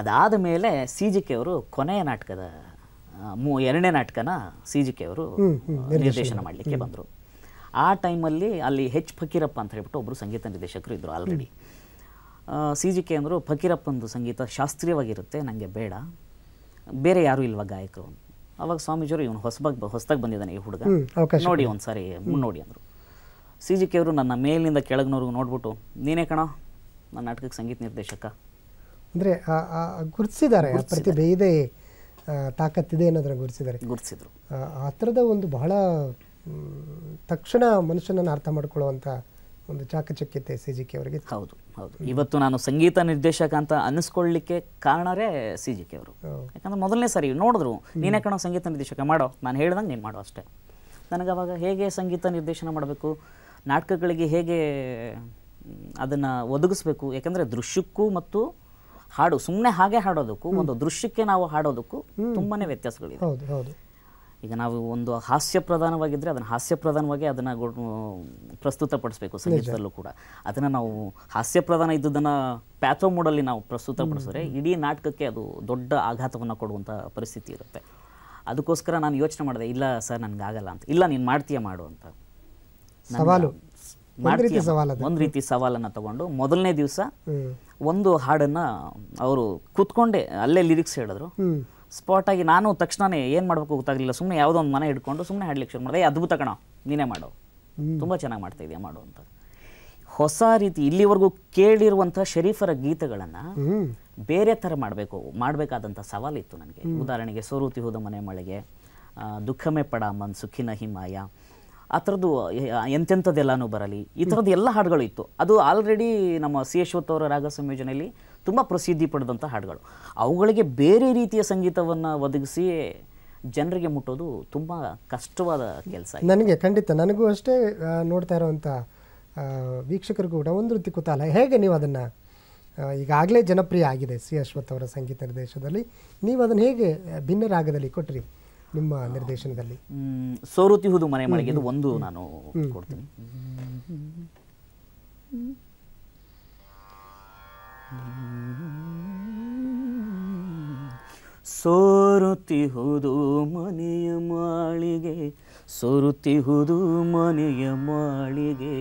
ಅದಾದ ಮೇಲೆ ಸಿ ಜಿ ಕೆ ಅವರು ಕೊನೆಯ ನಾಟಕದ ಮೂ ಎರಡನೇ ನಾಟಕನ ಸಿ ಜಿ ಕೆ ಅವರು ನಿರ್ದೇಶನ ಮಾಡಲಿಕ್ಕೆ ಬಂದರು ಆ ಟೈಮಲ್ಲಿ ಅಲ್ಲಿ ಹೆಚ್ ಫಕೀರಪ್ಪ ಅಂತ ಹೇಳ್ಬಿಟ್ಟು ಒಬ್ಬರು ಸಂಗೀತ ನಿರ್ದೇಶಕರು ಇದ್ದರು ಆಲ್ರೆಡಿ ಸಿ ಜಿ ಕೆ ಅಂದರು ಫಕೀರಪ್ಪಂದು ಸಂಗೀತ ಶಾಸ್ತ್ರೀಯವಾಗಿರುತ್ತೆ ನನಗೆ ಬೇಡ ಬೇರೆ ಯಾರು ಇಲ್ವಾ ಗಾಯಕರು ಅವಾಗ ಸ್ವಾಮೀಜಿಯವರು ಇವನು ಹೊಸಬಾಗ ಹೊಸದಾಗಿ ಬಂದಿದ್ದಾನೆ ಈ ಹುಡುಗ ನೋಡಿ ಒಂದ್ಸಾರಿ ಮುನ್ನೋಡಿ ಅಂದರು ಸಿ ಜಿ ಕೆ ಅವರು ನನ್ನ ಮೇಲಿನಿಂದ ಕೆಳಗಿನವ್ರಿಗೂ ನೋಡ್ಬಿಟ್ಟು ನೀನೇ ಕಣ ನನ್ನ ನಾಟಕಕ್ಕೆ ಸಂಗೀತ ನಿರ್ದೇಶಕ ಅಂದರೆ ಗುರುತಿಸಿದ್ದಾರೆ ಪ್ರತಿಭೆ ಇದೆ ತಾಕತ್ತಿದೆ ಅನ್ನೋದನ್ನು ಗುರುತಿಸಿದ್ದಾರೆ ಗುರುತಿಸಿದ್ರು ಆ ಥರದ ಒಂದು ಬಹಳ ತಕ್ಷಣ ಮನುಷ್ಯನನ್ನು ಅರ್ಥ ಮಾಡ್ಕೊಳ್ಳುವಂಥ ಒಂದು ಚಾಕಚಕ್ಯತೆ ಸಿ ಜಿ ಕೆ ಅವರಿಗೆ ಹೌದು ಹೌದು ಇವತ್ತು ನಾನು ಸಂಗೀತ ನಿರ್ದೇಶಕ ಅಂತ ಅನ್ನಿಸ್ಕೊಳ್ಳಿಕ್ಕೆ ಕಾರಣರೇ ಸಿ ಜಿ ಕೆ ಅವರು ಯಾಕಂದ್ರೆ ಮೊದಲನೇ ಸರಿ ನೋಡಿದ್ರು ನೀನೆ ಕಣೋ ಸಂಗೀತ ನಿರ್ದೇಶಕ ಮಾಡೋ ನಾನು ಹೇಳ್ದಂಗೆ ನೀನು ಮಾಡೋ ಅಷ್ಟೇ ನನಗೆ ಅವಾಗ ಹೇಗೆ ಸಂಗೀತ ನಿರ್ದೇಶನ ಮಾಡಬೇಕು ನಾಟಕಗಳಿಗೆ ಹೇಗೆ ಅದನ್ನು ಒದಗಿಸ್ಬೇಕು ಯಾಕಂದರೆ ದೃಶ್ಯಕ್ಕೂ ಮತ್ತು ಹಾಡು ಸುಮ್ಮನೆ ಹಾಗೆ ಹಾಡೋದಕ್ಕೂ ಒಂದು ದೃಶ್ಯಕ್ಕೆ ನಾವು ಹಾಡೋದಕ್ಕೂ ತುಂಬಾ ವ್ಯತ್ಯಾಸಗಳಿದೆ ಈಗ ನಾವು ಒಂದು ಹಾಸ್ಯ ಪ್ರಧಾನವಾಗಿದ್ದರೆ ಅದನ್ನು ಹಾಸ್ಯ ಪ್ರಧಾನವಾಗಿ ಅದನ್ನು ಪ್ರಸ್ತುತಪಡಿಸಬೇಕು ಸಂಗೀತದಲ್ಲೂ ಕೂಡ ಅದನ್ನು ನಾವು ಹಾಸ್ಯ ಪ್ರಧಾನ ಇದ್ದುದನ್ನು ಪ್ಯಾಥೋ ಮೂಡಲ್ಲಿ ನಾವು ಪ್ರಸ್ತುತಪಡಿಸಿದ್ರೆ ಇಡೀ ನಾಟಕಕ್ಕೆ ಅದು ದೊಡ್ಡ ಆಘಾತವನ್ನು ಕೊಡುವಂಥ ಪರಿಸ್ಥಿತಿ ಇರುತ್ತೆ ಅದಕ್ಕೋಸ್ಕರ ನಾನು ಯೋಚನೆ ಮಾಡಿದೆ ಇಲ್ಲ ಸರ್ ನನಗಾಗಲ್ಲ ಅಂತ ಇಲ್ಲ ನೀನು ಮಾಡ್ತೀಯ ಮಾಡು ಅಂತ ಸವಾಲು ಒಂದು ರೀತಿ ಸವಾಲನ್ನು ತಗೊಂಡು ಮೊದಲನೇ ದಿವಸ ಒಂದು ಹಾಡನ್ನು ಅವರು ಕೂತ್ಕೊಂಡೆ ಅಲ್ಲೇ ಲಿರಿಕ್ಸ್ ಹೇಳಿದ್ರು ಸ್ಪಾಟಾಗಿ ನಾನು ತಕ್ಷಣನೇ ಏನು ಮಾಡಬೇಕು ಗೊತ್ತಾಗಲಿಲ್ಲ ಸುಮ್ಮನೆ ಯಾವುದೋ ಒಂದು ಮನೆ ಹಿಡ್ಕೊಂಡು ಸುಮ್ಮನೆ ಹಾಡ್ಲಿಕ್ಕೆ ಶುರು ಮಾಡಿದೆ ಅದ್ಭುತ ಕಣ ನೀನೇ ಮಾಡು ತುಂಬ ಚೆನ್ನಾಗಿ ಮಾಡ್ತಾ ಇದೆಯಾ ಮಾಡು ಅಂತ ಹೊಸ ರೀತಿ ಇಲ್ಲಿವರೆಗೂ ಕೇಳಿರುವಂಥ ಶರೀಫರ ಗೀತೆಗಳನ್ನು ಬೇರೆ ಥರ ಮಾಡಬೇಕು ಮಾಡಬೇಕಾದಂಥ ಸವಾಲಿತ್ತು ನನಗೆ ಉದಾಹರಣೆಗೆ ಸೋರೂತಿ ಹೋದ ಮನೆ ಮಳೆಗೆ ದುಃಖಮೇ ಪಡ ಮನ್ ಸುಖಿನ ಹಿಮಾಯ ಆ ಥರದ್ದು ಎಂತೆಂಥದ್ದೆಲ್ಲನೂ ಬರಲಿ ಈ ಥರದ್ದು ಎಲ್ಲ ಹಾಡುಗಳು ಇತ್ತು ಅದು ಆಲ್ರೆಡಿ ನಮ್ಮ ಸಿ ಯಶ್ವತ್ ಅವರ ರಾಗ ಸಂಯೋಜನೆಯಲ್ಲಿ ತುಂಬ ಪ್ರಸಿದ್ಧಿ ಪಡೆದಂಥ ಹಾಡುಗಳು ಅವುಗಳಿಗೆ ಬೇರೆ ರೀತಿಯ ಸಂಗೀತವನ್ನು ಒದಗಿಸಿ ಜನರಿಗೆ ಮುಟ್ಟೋದು ತುಂಬ ಕಷ್ಟವಾದ ಕೆಲಸ ನನಗೆ ಖಂಡಿತ ನನಗೂ ಅಷ್ಟೇ ನೋಡ್ತಾ ಇರೋವಂಥ ವೀಕ್ಷಕರು ಕೂಡ ಒಂದು ರೀತಿ ಕುತಾಲ ಹೇಗೆ ನೀವು ಅದನ್ನು ಈಗಾಗಲೇ ಜನಪ್ರಿಯ ಆಗಿದೆ ಸಿ ಅಶ್ವಥ್ ಅವರ ಸಂಗೀತ ನಿರ್ದೇಶನದಲ್ಲಿ ನೀವು ಅದನ್ನು ಹೇಗೆ ಭಿನ್ನ ರಾಗದಲ್ಲಿ ಕೊಟ್ರಿ ನಿಮ್ಮ ನಿರ್ದೇಶನದಲ್ಲಿ ಸೋರುತಿ ಮನೆ ಮನೆಗೆ ಒಂದು ನಾನು ಕೊಡ್ತೀನಿ ಸೋರುತ್ತಿಹುದು ಮನೆಯ ಮಾಳಿಗೆ ಸೋರುತ್ತಿಹುದು ಮನೆಯ ಮಾಳಿಗೆ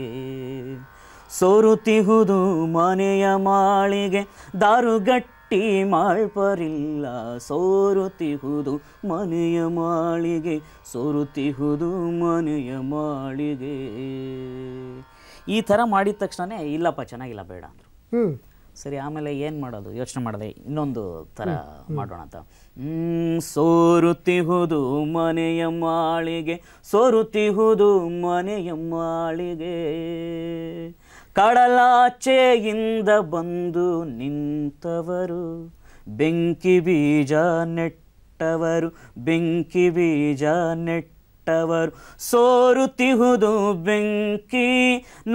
ಸೋರುತ್ತಿಹುದು ಮನೆಯ ಮಾಳಿಗೆ ದಾರುಗಟ್ಟಿ ಮಾಳ್ಪರಿಲ್ಲ ಸೋರುತ್ತಿಹುದು ಮನೆಯ ಮಾಳಿಗೆ ಸೋರುತ್ತಿಹುದು ಮನೆಯ ಮಾಳಿಗೆ ಈ ಥರ ಮಾಡಿದ ತಕ್ಷಣನೇ ಇಲ್ಲಪ್ಪ ಚೆನ್ನಾಗಿಲ್ಲ ಬೇಡ ಅಂದರು ಸರಿ ಆಮೇಲೆ ಏನು ಮಾಡೋದು ಯೋಚನೆ ಮಾಡಿದೆ ಇನ್ನೊಂದು ಥರ ಮಾಡೋಣ ಅಂತ ಸೋರುತ್ತಿಹುದು ಮನೆಯ ಮಾಳಿಗೆ ಸೋರುತ್ತಿಹುದು ಮನೆಯ ಮಾಳಿಗೆ ಕಡಲಾಚೆಯಿಂದ ಬಂದು ನಿಂತವರು ಬೆಂಕಿ ಬೀಜ ನೆಟ್ಟವರು ಬೆಂಕಿ ಬೀಜ ನೆಟ್ಟ ಕೊಟ್ಟವರು ಸೋರುತಿಹುದು ಬೆಂಕಿ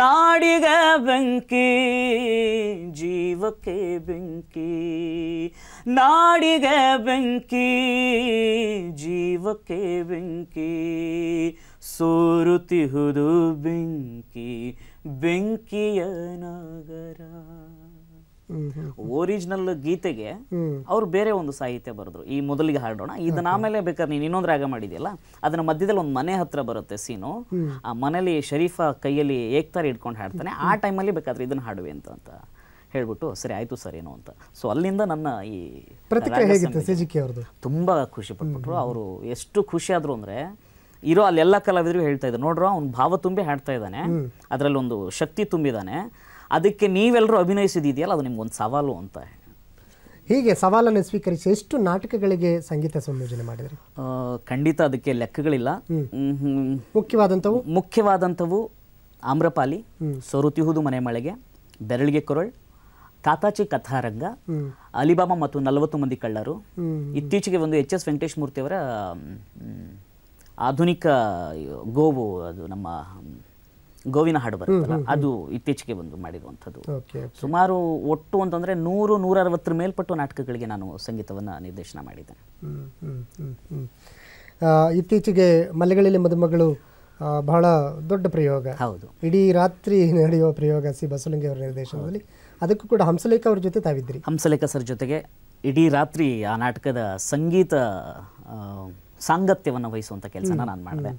ನಾಡಿಗ ಬೆಂಕಿ ಜೀವಕ್ಕೆ ಬೆಂಕಿ ನಾಡಿಗ ಬೆಂಕಿ ಜೀವಕ್ಕೆ ಬೆಂಕಿ ಸೋರುತಿಹುದು ಬೆಂಕಿ ಬೆಂಕಿಯ ನಾಗರ ಒರಿಜಿನಲ್ ಗೀತೆಗೆ ಅವ್ರು ಬೇರೆ ಒಂದು ಸಾಹಿತ್ಯ ಬರೆದ್ರು ಈ ಮೊದಲಿಗೆ ಹಾಡೋಣ ಇದನ್ನ ಆಮೇಲೆ ಬೇಕಾದ್ರೆ ನೀನು ಇನ್ನೊಂದು ರಾಗ ಮಾಡಿದೆಯಲ್ಲ ಅದನ್ನ ಮಧ್ಯದಲ್ಲಿ ಒಂದು ಮನೆ ಹತ್ರ ಬರುತ್ತೆ ಸೀನು ಆ ಮನೇಲಿ ಶರೀಫ ಕೈಯಲ್ಲಿ ಏಕ್ತಾರ ಇಟ್ಕೊಂಡು ಹಾಡ್ತಾನೆ ಆ ಟೈಮಲ್ಲಿ ಬೇಕಾದ್ರೆ ಇದನ್ನ ಹಾಡುವೆ ಅಂತ ಅಂತ ಹೇಳ್ಬಿಟ್ಟು ಸರಿ ಆಯ್ತು ಸರ್ ಏನು ಅಂತ ಸೊ ಅಲ್ಲಿಂದ ನನ್ನ ಈ ತುಂಬಾ ಖುಷಿ ಪಟ್ಬಿಟ್ರು ಅವರು ಎಷ್ಟು ಖುಷಿ ಆದ್ರು ಅಂದ್ರೆ ಇರೋ ಅಲ್ಲೆಲ್ಲ ಕಲಾವಿದ್ರು ಹೇಳ್ತಾ ಇದ್ರು ನೋಡ್ರ ಅವ್ನು ಭಾವ ತುಂಬಿ ಹಾಡ್ತಾ ಇದ್ದಾನೆ ಅದರಲ್ಲಿ ಒಂದು ಶಕ್ತಿ ತುಂಬಿದಾನೆ ಅದಕ್ಕೆ ನೀವೆಲ್ಲರೂ ಅಭಿನಯಿಸಿದೆಯಲ್ಲ ಅದು ಒಂದು ಸವಾಲು ಅಂತ ಹೀಗೆ ಸವಾಲನ್ನು ಸ್ವೀಕರಿಸಿ ಎಷ್ಟು ನಾಟಕಗಳಿಗೆ ಸಂಗೀತ ಸಂಯೋಜನೆ ಮಾಡಿದ್ರಿ ಖಂಡಿತ ಅದಕ್ಕೆ ಲೆಕ್ಕಗಳಿಲ್ಲ ಮುಖ್ಯವಾದಂಥವು ಮುಖ್ಯವಾದಂಥವು ಆಮ್ರಪಾಲಿ ಸೊರುತಿಹುದು ಮನೆ ಮಳೆಗೆ ಬೆರಳಿಗೆ ಕೊರಳ್ ಕಾತಾಚಿ ಕಥಾರಂಗ ಅಲಿಬಾಬಾ ಮತ್ತು ನಲವತ್ತು ಮಂದಿ ಕಳ್ಳರು ಇತ್ತೀಚೆಗೆ ಒಂದು ಎಚ್ ಎಸ್ ವೆಂಕಟೇಶ್ ಮೂರ್ತಿಯವರ ಆಧುನಿಕ ಗೋವು ಅದು ನಮ್ಮ ಗೋವಿನ ಹಾಡು ಬರುತ್ತಲ್ಲ ಅದು ಇತ್ತೀಚೆಗೆ ಬಂದು ಮಾಡಿರುವಂಥದ್ದು ಸುಮಾರು ಒಟ್ಟು ಅಂತಂದ್ರೆ ನೂರು ನೂರ ಅರವತ್ತರ ಮೇಲ್ಪಟ್ಟು ನಾಟಕಗಳಿಗೆ ನಾನು ಸಂಗೀತವನ್ನು ನಿರ್ದೇಶನ ಮಾಡಿದ್ದೇನೆ ಇತ್ತೀಚೆಗೆ ಮಲೆಗಳಲ್ಲಿ ಮದುಮಗಳು ಬಹಳ ದೊಡ್ಡ ಪ್ರಯೋಗ ಹೌದು ಇಡೀ ರಾತ್ರಿ ನಡೆಯುವ ಪ್ರಯೋಗ ಸಿ ಬಸಲಿಂಗಿ ಅವರ ನಿರ್ದೇಶನದಲ್ಲಿ ಅದಕ್ಕೂ ಕೂಡ ಹಂಸಲೇಖ ಅವರ ಜೊತೆ ತಾವಿದ್ರಿ ಹಂಸಲೇಖ ಸರ್ ಜೊತೆಗೆ ಇಡೀ ರಾತ್ರಿ ಆ ನಾಟಕದ ಸಂಗೀತ ಸಾಂಗತ್ಯವನ್ನು ವಹಿಸುವಂಥ ಕೆಲಸನ ನಾನು ಮಾಡಿದೆ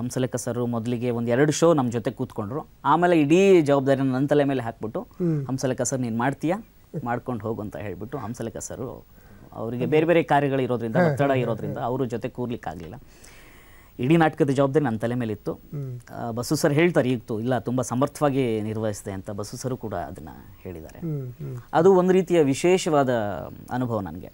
ಹಂಸಲೇಖ ಸರ್ ಮೊದಲಿಗೆ ಒಂದು ಎರಡು ಶೋ ನಮ್ಮ ಜೊತೆ ಕೂತ್ಕೊಂಡ್ರು ಆಮೇಲೆ ಇಡೀ ಜವಾಬ್ದಾರಿನ ನನ್ನ ತಲೆ ಮೇಲೆ ಹಾಕ್ಬಿಟ್ಟು ಹಂಸಲೇಖ ಸರ್ ನೀನು ಮಾಡ್ತೀಯಾ ಮಾಡ್ಕೊಂಡು ಹೋಗು ಅಂತ ಹೇಳಿಬಿಟ್ಟು ಹಂಸಲೇಖ ಸರ್ ಅವರಿಗೆ ಬೇರೆ ಬೇರೆ ಕಾರ್ಯಗಳು ಇರೋದ್ರಿಂದ ಒತ್ತಡ ಇರೋದ್ರಿಂದ ಅವ್ರ ಜೊತೆ ಕೂರ್ಲಿಕ್ಕಾಗಲಿಲ್ಲ ಇಡೀ ನಾಟಕದ ಜವಾಬ್ದಾರಿ ನನ್ನ ತಲೆ ಮೇಲೆ ಇತ್ತು ಬಸು ಸರ್ ಹೇಳ್ತಾರೆ ಈಗ್ತು ಇಲ್ಲ ತುಂಬ ಸಮರ್ಥವಾಗಿ ನಿರ್ವಹಿಸಿದೆ ಅಂತ ಬಸು ಸರ್ ಕೂಡ ಅದನ್ನ ಹೇಳಿದ್ದಾರೆ ಅದು ಒಂದು ರೀತಿಯ ವಿಶೇಷವಾದ ಅನುಭವ ನನಗೆ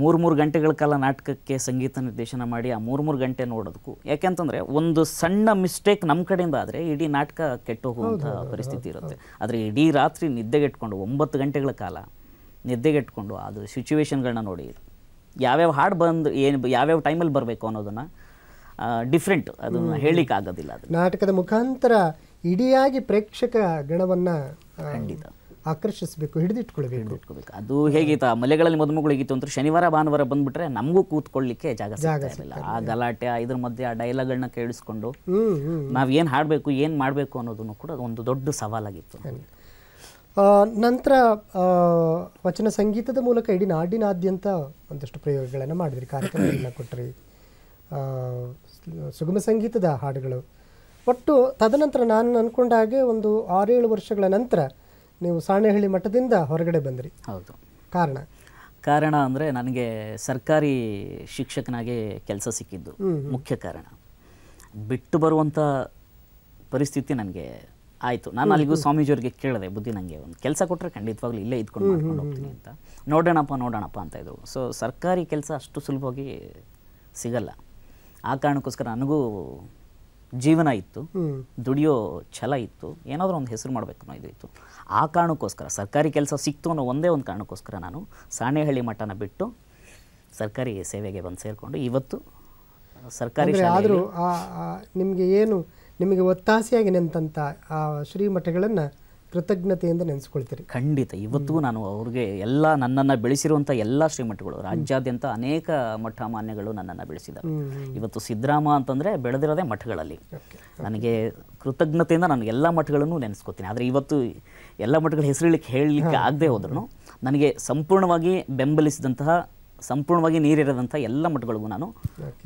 ಮೂರು ಮೂರು ಗಂಟೆಗಳ ಕಾಲ ನಾಟಕಕ್ಕೆ ಸಂಗೀತ ನಿರ್ದೇಶನ ಮಾಡಿ ಆ ಮೂರು ಮೂರು ಗಂಟೆ ನೋಡೋದಕ್ಕೂ ಯಾಕೆಂತಂದರೆ ಒಂದು ಸಣ್ಣ ಮಿಸ್ಟೇಕ್ ನಮ್ಮ ಕಡೆಯಿಂದ ಆದರೆ ಇಡೀ ನಾಟಕ ಕೆಟ್ಟು ಹೋಗುವಂಥ ಪರಿಸ್ಥಿತಿ ಇರುತ್ತೆ ಆದರೆ ಇಡೀ ರಾತ್ರಿ ನಿದ್ದೆಗೆಟ್ಕೊಂಡು ಒಂಬತ್ತು ಗಂಟೆಗಳ ಕಾಲ ನಿದ್ದೆಗೆಟ್ಕೊಂಡು ಅದು ಸಿಚುವೇಶನ್ಗಳನ್ನ ನೋಡಿ ಯಾವ್ಯಾವ ಹಾಡು ಬಂದು ಏನು ಯಾವ್ಯಾವ ಟೈಮಲ್ಲಿ ಬರಬೇಕು ಅನ್ನೋದನ್ನು ಡಿಫ್ರೆಂಟ್ ಅದನ್ನು ಹೇಳಲಿಕ್ಕೆ ಆಗೋದಿಲ್ಲ ಅದು ನಾಟಕದ ಮುಖಾಂತರ ಇಡಿಯಾಗಿ ಪ್ರೇಕ್ಷಕ ಗಣವನ್ನು ಖಂಡಿತ ಆಕರ್ಷಿಸಬೇಕು ಹಿಡಿದಿಟ್ಕೊಳ್ಬೇಕು ಅದು ಹೇಗಿತ್ತು ಮಲೆಗಳಲ್ಲಿ ಮದುಮಗಳಿಗಿತ್ತು ಅಂತ ಶನಿವಾರ ಭಾನುವಾರ ಬಂದ್ಬಿಟ್ರೆ ನಮಗೂ ಕೂತ್ಕೊಳ್ಳಿಕ್ಕೆ ಜಾಗ ಆ ಗಲಾಟೆ ಇದ್ರ ಮಧ್ಯೆ ಆ ಡೈಲಾಗ್ಗಳನ್ನ ಕೇಳಿಸ್ಕೊಂಡು ನಾವು ಏನು ಹಾಡಬೇಕು ಏನು ಮಾಡಬೇಕು ಅನ್ನೋದನ್ನು ಕೂಡ ಒಂದು ದೊಡ್ಡ ಸವಾಲಾಗಿತ್ತು ನಂತರ ವಚನ ಸಂಗೀತದ ಮೂಲಕ ಇಡೀ ನಾಡಿನಾದ್ಯಂತ ಒಂದಷ್ಟು ಪ್ರಯೋಗಗಳನ್ನು ಮಾಡಿದ್ರಿ ಕಾರ್ಯಕ್ರಮಗಳನ್ನ ಕೊಟ್ಟ್ರಿ ಸುಗಮ ಸಂಗೀತದ ಹಾಡುಗಳು ಒಟ್ಟು ತದನಂತರ ನಾನು ಅಂದ್ಕೊಂಡ ಹಾಗೆ ಒಂದು ಆರೇಳು ವರ್ಷಗಳ ನಂತರ ನೀವು ಸಾಣೆಹಳ್ಳಿ ಮಠದಿಂದ ಹೊರಗಡೆ ಬಂದಿರಿ ಹೌದು ಕಾರಣ ಕಾರಣ ಅಂದರೆ ನನಗೆ ಸರ್ಕಾರಿ ಶಿಕ್ಷಕನಾಗೆ ಕೆಲಸ ಸಿಕ್ಕಿದ್ದು ಮುಖ್ಯ ಕಾರಣ ಬಿಟ್ಟು ಬರುವಂಥ ಪರಿಸ್ಥಿತಿ ನನಗೆ ಆಯಿತು ನಾನು ಅಲ್ಲಿಗೂ ಸ್ವಾಮೀಜಿಯವ್ರಿಗೆ ಕೇಳಿದೆ ಬುದ್ಧಿ ನನಗೆ ಒಂದು ಕೆಲಸ ಕೊಟ್ಟರೆ ಖಂಡಿತವಾಗ್ಲೂ ಇಲ್ಲೇ ಇದ್ಕೊಂಡು ಮಾಡ್ಕೊಂಡು ಹೋಗ್ತೀನಿ ಅಂತ ನೋಡೋಣಪ್ಪ ನೋಡೋಣಪ್ಪ ಅಂತ ಇದ್ದರು ಸೊ ಸರ್ಕಾರಿ ಕೆಲಸ ಅಷ್ಟು ಸುಲಭವಾಗಿ ಸಿಗಲ್ಲ ಆ ಕಾರಣಕ್ಕೋಸ್ಕರ ನನಗೂ ಜೀವನ ಇತ್ತು ದುಡಿಯೋ ಛಲ ಇತ್ತು ಏನಾದರೂ ಒಂದು ಹೆಸರು ಮಾಡಬೇಕು ಅನ್ನೋ ಆ ಕಾರಣಕ್ಕೋಸ್ಕರ ಸರ್ಕಾರಿ ಕೆಲಸ ಸಿಕ್ತು ಅನ್ನೋ ಒಂದೇ ಒಂದು ಕಾರಣಕ್ಕೋಸ್ಕರ ನಾನು ಸಾಣೆಹಳ್ಳಿ ಮಠನ ಬಿಟ್ಟು ಸರ್ಕಾರಿ ಸೇವೆಗೆ ಬಂದು ಸೇರಿಕೊಂಡು ಇವತ್ತು ಸರ್ಕಾರಿ ಆದರೂ ನಿಮಗೆ ಏನು ನಿಮಗೆ ಒತ್ತಾಸೆಯಾಗಿ ನಿಂತಂಥ ಆ ಶ್ರೀಮಠಗಳನ್ನು ಕೃತಜ್ಞತೆಯಿಂದ ನೆನೆಸ್ಕೊಳ್ತೀರಿ ಖಂಡಿತ ಇವತ್ತಿಗೂ ನಾನು ಅವ್ರಿಗೆ ಎಲ್ಲ ನನ್ನನ್ನು ಬೆಳೆಸಿರುವಂಥ ಎಲ್ಲ ಶ್ರೀಮಠಗಳು ರಾಜ್ಯಾದ್ಯಂತ ಅನೇಕ ಮಠ ಮಾನ್ಯಗಳು ನನ್ನನ್ನು ಬೆಳೆಸಿದ್ದಾರೆ ಇವತ್ತು ಸಿದ್ದರಾಮ ಅಂತಂದರೆ ಬೆಳೆದಿರೋದೇ ಮಠಗಳಲ್ಲಿ ನನಗೆ ಕೃತಜ್ಞತೆಯಿಂದ ನಾನು ಎಲ್ಲ ಮಠಗಳನ್ನು ನೆನೆಸ್ಕೋತೀನಿ ಆದರೆ ಇವತ್ತು ಎಲ್ಲ ಮಠಗಳ ಹೆಸರಿಳಿಕೆ ಹೇಳಲಿಕ್ಕೆ ಆಗದೆ ಹೋದ್ರೂ ನನಗೆ ಸಂಪೂರ್ಣವಾಗಿ ಬೆಂಬಲಿಸಿದಂತಹ ಸಂಪೂರ್ಣವಾಗಿ ನೀರಿರದಂತಹ ಎಲ್ಲ ಮಠಗಳಿಗೂ ನಾನು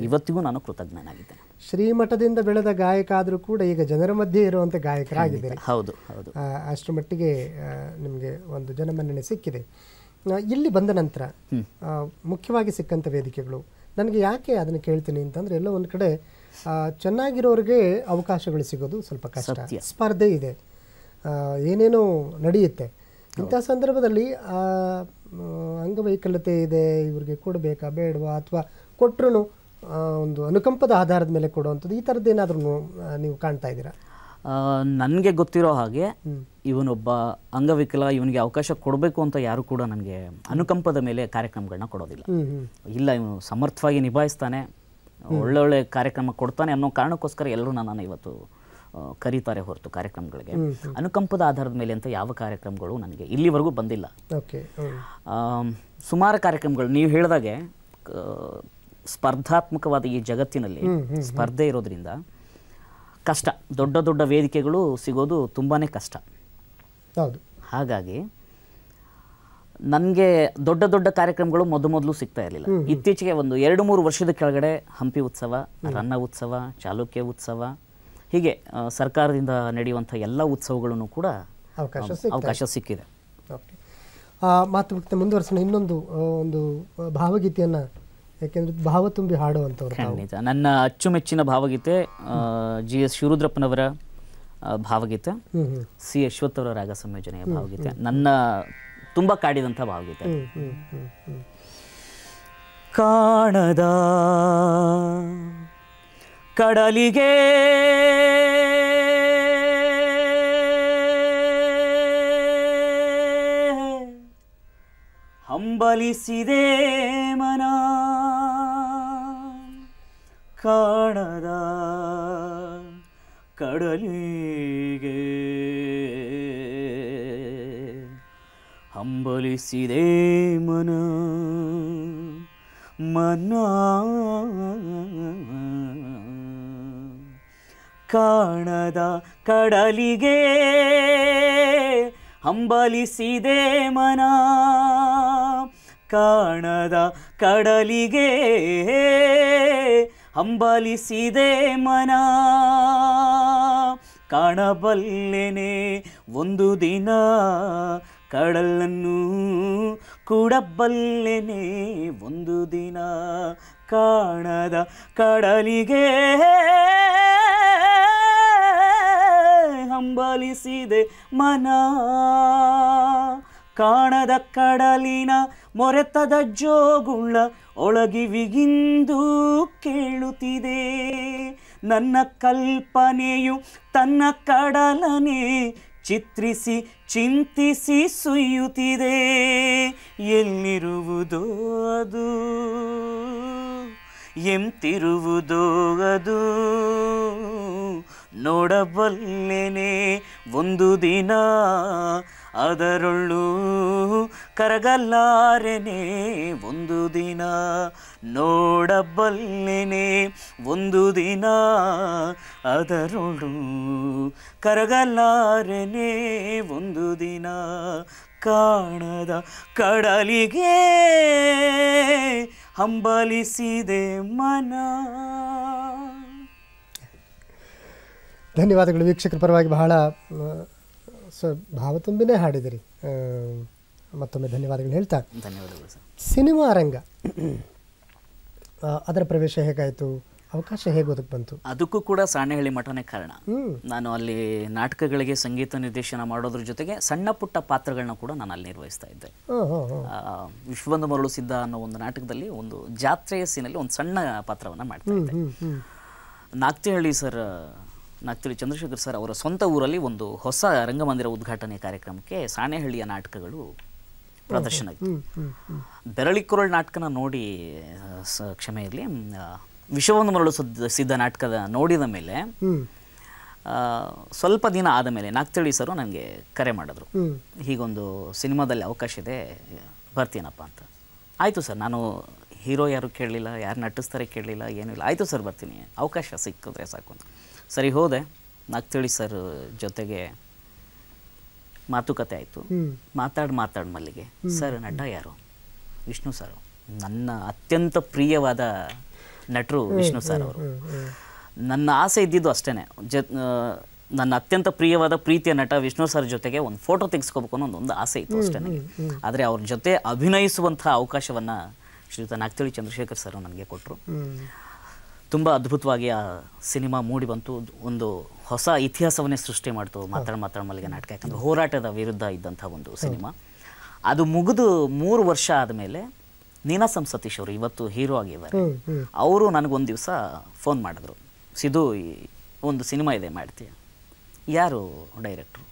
ಇವತ್ತಿಗೂ ನಾನು ಕೃತಜ್ಞನಾಗಿದ್ದೇನೆ ಶ್ರೀಮಠದಿಂದ ಬೆಳೆದ ಗಾಯಕ ಆದರೂ ಕೂಡ ಈಗ ಜನರ ಮಧ್ಯೆ ಇರುವಂಥ ಗಾಯಕರಾಗಿದ್ದಾರೆ ಹೌದು ಹೌದು ಅಷ್ಟರ ಮಟ್ಟಿಗೆ ನಿಮಗೆ ಒಂದು ಜನಮನ್ನಣೆ ಸಿಕ್ಕಿದೆ ಇಲ್ಲಿ ಬಂದ ನಂತರ ಮುಖ್ಯವಾಗಿ ಸಿಕ್ಕಂಥ ವೇದಿಕೆಗಳು ನನಗೆ ಯಾಕೆ ಅದನ್ನು ಕೇಳ್ತೀನಿ ಅಂತಂದರೆ ಎಲ್ಲೋ ಒಂದು ಕಡೆ ಚೆನ್ನಾಗಿರೋರಿಗೆ ಅವಕಾಶಗಳು ಸಿಗೋದು ಸ್ವಲ್ಪ ಕಷ್ಟ ಸ್ಪರ್ಧೆ ಇದೆ ಏನೇನೋ ನಡೆಯುತ್ತೆ ಇಂಥ ಸಂದರ್ಭದಲ್ಲಿ ಅಂಗವೈಕಲ್ಯತೆ ಇದೆ ಇವ್ರಿಗೆ ಕೊಡಬೇಕಾ ಬೇಡವಾ ಅಥವಾ ಕೊಟ್ಟರು ಒಂದು ಅನುಕಂಪದ ಆಧಾರದ ಮೇಲೆ ಕೊಡುವಂಥದ್ದು ಈ ಏನಾದರೂ ನೀವು ಕಾಣ್ತಾ ಇದ್ದೀರಾ ನನಗೆ ಗೊತ್ತಿರೋ ಹಾಗೆ ಇವನೊಬ್ಬ ಅಂಗವಿಕಲ ಇವನಿಗೆ ಅವಕಾಶ ಕೊಡಬೇಕು ಅಂತ ಯಾರು ಕೂಡ ನನಗೆ ಅನುಕಂಪದ ಮೇಲೆ ಕಾರ್ಯಕ್ರಮಗಳನ್ನ ಕೊಡೋದಿಲ್ಲ ಇಲ್ಲ ಇವನು ಸಮರ್ಥವಾಗಿ ನಿಭಾಯಿಸ್ತಾನೆ ಒಳ್ಳೊಳ್ಳೆ ಕಾರ್ಯಕ್ರಮ ಕೊಡ್ತಾನೆ ಅನ್ನೋ ಕಾರಣಕ್ಕೋಸ್ಕರ ಎಲ್ಲರೂ ನನ್ನನ್ನು ಇವತ್ತು ಕರೀತಾರೆ ಹೊರತು ಕಾರ್ಯಕ್ರಮಗಳಿಗೆ ಅನುಕಂಪದ ಆಧಾರದ ಮೇಲೆ ಅಂತ ಯಾವ ಕಾರ್ಯಕ್ರಮಗಳು ನನಗೆ ಇಲ್ಲಿವರೆಗೂ ಬಂದಿಲ್ಲ ಸುಮಾರು ಕಾರ್ಯಕ್ರಮಗಳು ನೀವು ಹೇಳಿದಾಗೆ ಸ್ಪರ್ಧಾತ್ಮಕವಾದ ಈ ಜಗತ್ತಿನಲ್ಲಿ ಸ್ಪರ್ಧೆ ಇರೋದ್ರಿಂದ ಕಷ್ಟ ದೊಡ್ಡ ದೊಡ್ಡ ವೇದಿಕೆಗಳು ಸಿಗೋದು ತುಂಬಾನೇ ಕಷ್ಟ ಹಾಗಾಗಿ ನನಗೆ ದೊಡ್ಡ ದೊಡ್ಡ ಕಾರ್ಯಕ್ರಮಗಳು ಮೊದಲು ಮೊದಲು ಸಿಗ್ತಾ ಇರಲಿಲ್ಲ ಇತ್ತೀಚೆಗೆ ಒಂದು ಎರಡು ಮೂರು ವರ್ಷದ ಕೆಳಗಡೆ ಹಂಪಿ ಉತ್ಸವ ರನ್ನ ಉತ್ಸವ ಚಾಲುಕ್ಯ ಉತ್ಸವ ಹೀಗೆ ಸರ್ಕಾರದಿಂದ ನಡೆಯುವಂಥ ಎಲ್ಲ ಉತ್ಸವಗಳನ್ನು ಕೂಡ ಅವಕಾಶ ಸಿಕ್ಕಿದೆ ಮಾತು ಮುಂದುವರಿಸೋಣ ಇನ್ನೊಂದು ಒಂದು ಭಾವಗೀತೆಯನ್ನು ಯಾಕೆಂದ್ರೆ ಭಾವ ತುಂಬಿ ಹಾಡುವಂಥವ್ರು ಖಂಡಿತ ನನ್ನ ಅಚ್ಚುಮೆಚ್ಚಿನ ಭಾವಗೀತೆ ಜಿ ಎಸ್ ಶಿವರುದ್ರಪ್ಪನವರ ಭಾವಗೀತೆ ಸಿ ಯಶ್ವತ್ ಅವರ ರಾಗ ಸಂಯೋಜನೆಯ ಭಾವಗೀತೆ ನನ್ನ ತುಂಬ ಕಾಡಿದಂಥ ಭಾವಗೀತೆ ಕಾಣದ ಕಡಲಿಗೆ ಹಂಬಲಿಸಿದೆ ಮನ ಕಾಣದ ಕಡಲಿಗೆ ಹಂಬಲಿಸಿದೆ ಮನ ಮನ ಕಾಣದ ಕಡಲಿಗೆ ಹಂಬಲಿಸಿದೆ ಮನ ಕಾಣದ ಕಡಲಿಗೆ ಹಂಬಲಿಸಿದೆ ಮನ ಕಾಣಬಲ್ಲೆನೆ ಒಂದು ದಿನ ಕಡಲನ್ನು ಕೂಡಬಲ್ಲೆನೆ ಒಂದು ದಿನ ಕಾಣದ ಕಡಲಿಗೆ ಹಂಬಲಿಸಿದೆ ಮನ ಕಾಣದ ಕಡಲಿನ ಮೊರೆತದ ಜೋಗುಳ್ಳ ಒಳಗಿವಿಗಿಂದು ಕೇಳುತ್ತಿದೆ ನನ್ನ ಕಲ್ಪನೆಯು ತನ್ನ ಕಡಲನೇ ಚಿತ್ರಿಸಿ ಚಿಂತಿಸಿ ಸುಯ್ಯುತ್ತಿದೆ ಎಲ್ಲಿರುವುದೋ ಅದು ಎಂತಿರುವುದು ಅದು ನೋಡಬಲ್ಲೆನೆ ಒಂದು ದಿನ ಅದರೊಳು ಕರಗಲ್ಲಾರೆನೆ ಒಂದು ದಿನ ನೋಡಬಲ್ಲೆನೆ ಒಂದು ದಿನ ಅದರೊಳು ಕರಗಲ್ಲಾರೆನೆ ಒಂದು ದಿನ ಕಾಣದ ಕಡಲಿಗೆ ಹಂಬಲಿಸಿದೆ ಮನ ಧನ್ಯವಾದಗಳು ವೀಕ್ಷಕರ ಪರವಾಗಿ ಬಹಳ ಸೊ ತುಂಬಿನೇ ಹಾಡಿದಿರಿ ಮತ್ತೊಮ್ಮೆ ಧನ್ಯವಾದಗಳು ಹೇಳ್ತಾ ಧನ್ಯವಾದಗಳು ಸರ್ ಸಿನಿಮಾ ರಂಗ ಅದರ ಪ್ರವೇಶ ಹೇಗಾಯಿತು ಅವಕಾಶ ಹೇಗೆ ಅದಕ್ಕೆ ಬಂತು ಅದಕ್ಕೂ ಕೂಡ ಸಾಣೆಹಳ್ಳಿ ಮಠನೇ ಕಾರಣ ನಾನು ಅಲ್ಲಿ ನಾಟಕಗಳಿಗೆ ಸಂಗೀತ ನಿರ್ದೇಶನ ಮಾಡೋದ್ರ ಜೊತೆಗೆ ಸಣ್ಣ ಪುಟ್ಟ ಪಾತ್ರಗಳನ್ನ ಕೂಡ ನಾನು ಅಲ್ಲಿ ನಿರ್ವಹಿಸ್ತಾ ಇದ್ದೆ ವಿಶ್ವಬಂಧು ಮರಳು ಸಿದ್ಧ ಅನ್ನೋ ಒಂದು ನಾಟಕದಲ್ಲಿ ಒಂದು ಜಾತ್ರೆಯ ಸೀನಲ್ಲಿ ಒಂದು ಸಣ್ಣ ಪಾತ್ರವನ್ನು ಮಾಡ್ತಾ ಇದ್ದೆ Nagathihalli sir actually Chandrashekhar sir ಅವರ ಸ್ವಂತ ಊರಲ್ಲಿ ಒಂದು ಹೊಸ ರಂಗಮಂದಿರ ಉದ್ಘಾಟನೆ ಕಾರ್ಯಕ್ರಮಕ್ಕೆ ಸಾಣೆಹಳ್ಳಿಯ ನಾಟಕಗಳು ಪ್ರದರ್ಶನ ಬೆರಳಿ ಬೆರಳಿಕೊರಳ್ ನಾಟಕನ ನೋಡಿ ಕ್ಷಮೆ ಇರಲಿ ವಿಶ್ವವನ್ನು ಮರಳು ಸಿದ್ಧ ನಾಟಕದ ನೋಡಿದ ಮೇಲೆ ಸ್ವಲ್ಪ ದಿನ ಆದ ಮೇಲೆ ನಾಗ್ತಳಿ ಸರು ನನಗೆ ಕರೆ ಮಾಡಿದ್ರು ಹೀಗೊಂದು ಸಿನಿಮಾದಲ್ಲಿ ಅವಕಾಶ ಇದೆ ಬರ್ತೀನಪ್ಪ ಅಂತ ಆಯಿತು ಸರ್ ನಾನು ಹೀರೋ ಯಾರು ಕೇಳಲಿಲ್ಲ ಯಾರು ನಟಿಸ್ತಾರೆ ಕೇಳಲಿಲ್ಲ ಏನಿಲ್ಲ ಆಯಿತು ಸರ್ ಬರ್ತೀನಿ ಅವಕಾಶ ಸಿಕ್ಕಿದ್ರೆ ಸಾಕು ಅಂತ ಸರಿ ಹೋದೆ ನಾಗ್ತೇಳಿ ಸರ್ ಜೊತೆಗೆ ಮಾತುಕತೆ ಆಯಿತು ಮಾತಾಡ್ ಮಾತಾಡ್ ಮಲ್ಲಿಗೆ ಸರ್ ನಟ ಯಾರು ವಿಷ್ಣು ಸರ್ ನನ್ನ ಅತ್ಯಂತ ಪ್ರಿಯವಾದ ನಟರು ವಿಷ್ಣು ಸರ್ ಅವರು ನನ್ನ ಆಸೆ ಇದ್ದಿದ್ದು ಅಷ್ಟೇ ಜ ನನ್ನ ಅತ್ಯಂತ ಪ್ರಿಯವಾದ ಪ್ರೀತಿಯ ನಟ ವಿಷ್ಣು ಸರ್ ಜೊತೆಗೆ ಒಂದು ಫೋಟೋ ತೆಗೆಸ್ಕೋಬೇಕು ಅನ್ನೋ ಒಂದು ಆಸೆ ಇತ್ತು ಅಷ್ಟೇ ನನಗೆ ಆದರೆ ಅವ್ರ ಜೊತೆ ಅಭಿನಯಿಸುವಂಥ ಅವಕಾಶವನ್ನು ಶ್ರೀಯುತ ನಾಗ್ತೇಳಿ ಚಂದ್ರಶೇಖರ್ ಸರ್ ನನಗೆ ಕೊಟ್ಟರು ತುಂಬ ಅದ್ಭುತವಾಗಿ ಆ ಸಿನಿಮಾ ಮೂಡಿ ಬಂತು ಒಂದು ಹೊಸ ಇತಿಹಾಸವನ್ನೇ ಸೃಷ್ಟಿ ಮಾಡ್ತು ಮಾತಾಡ್ ಮಾತಾಡ ಮಲ್ಲಿಗೆ ನಾಟಕ ಯಾಕಂದರೆ ಹೋರಾಟದ ವಿರುದ್ಧ ಇದ್ದಂಥ ಒಂದು ಸಿನಿಮಾ ಅದು ಮುಗಿದು ಮೂರು ವರ್ಷ ಆದಮೇಲೆ ನೀನಾಸಂ ಸತೀಶ್ ಅವರು ಇವತ್ತು ಹೀರೋ ಆಗಿದ್ದಾರೆ ಅವರು ನನಗೊಂದು ದಿವಸ ಫೋನ್ ಮಾಡಿದ್ರು ಸಿದು ಒಂದು ಸಿನಿಮಾ ಇದೆ ಮಾಡ್ತೀಯ ಯಾರು ಡೈರೆಕ್ಟ್ರು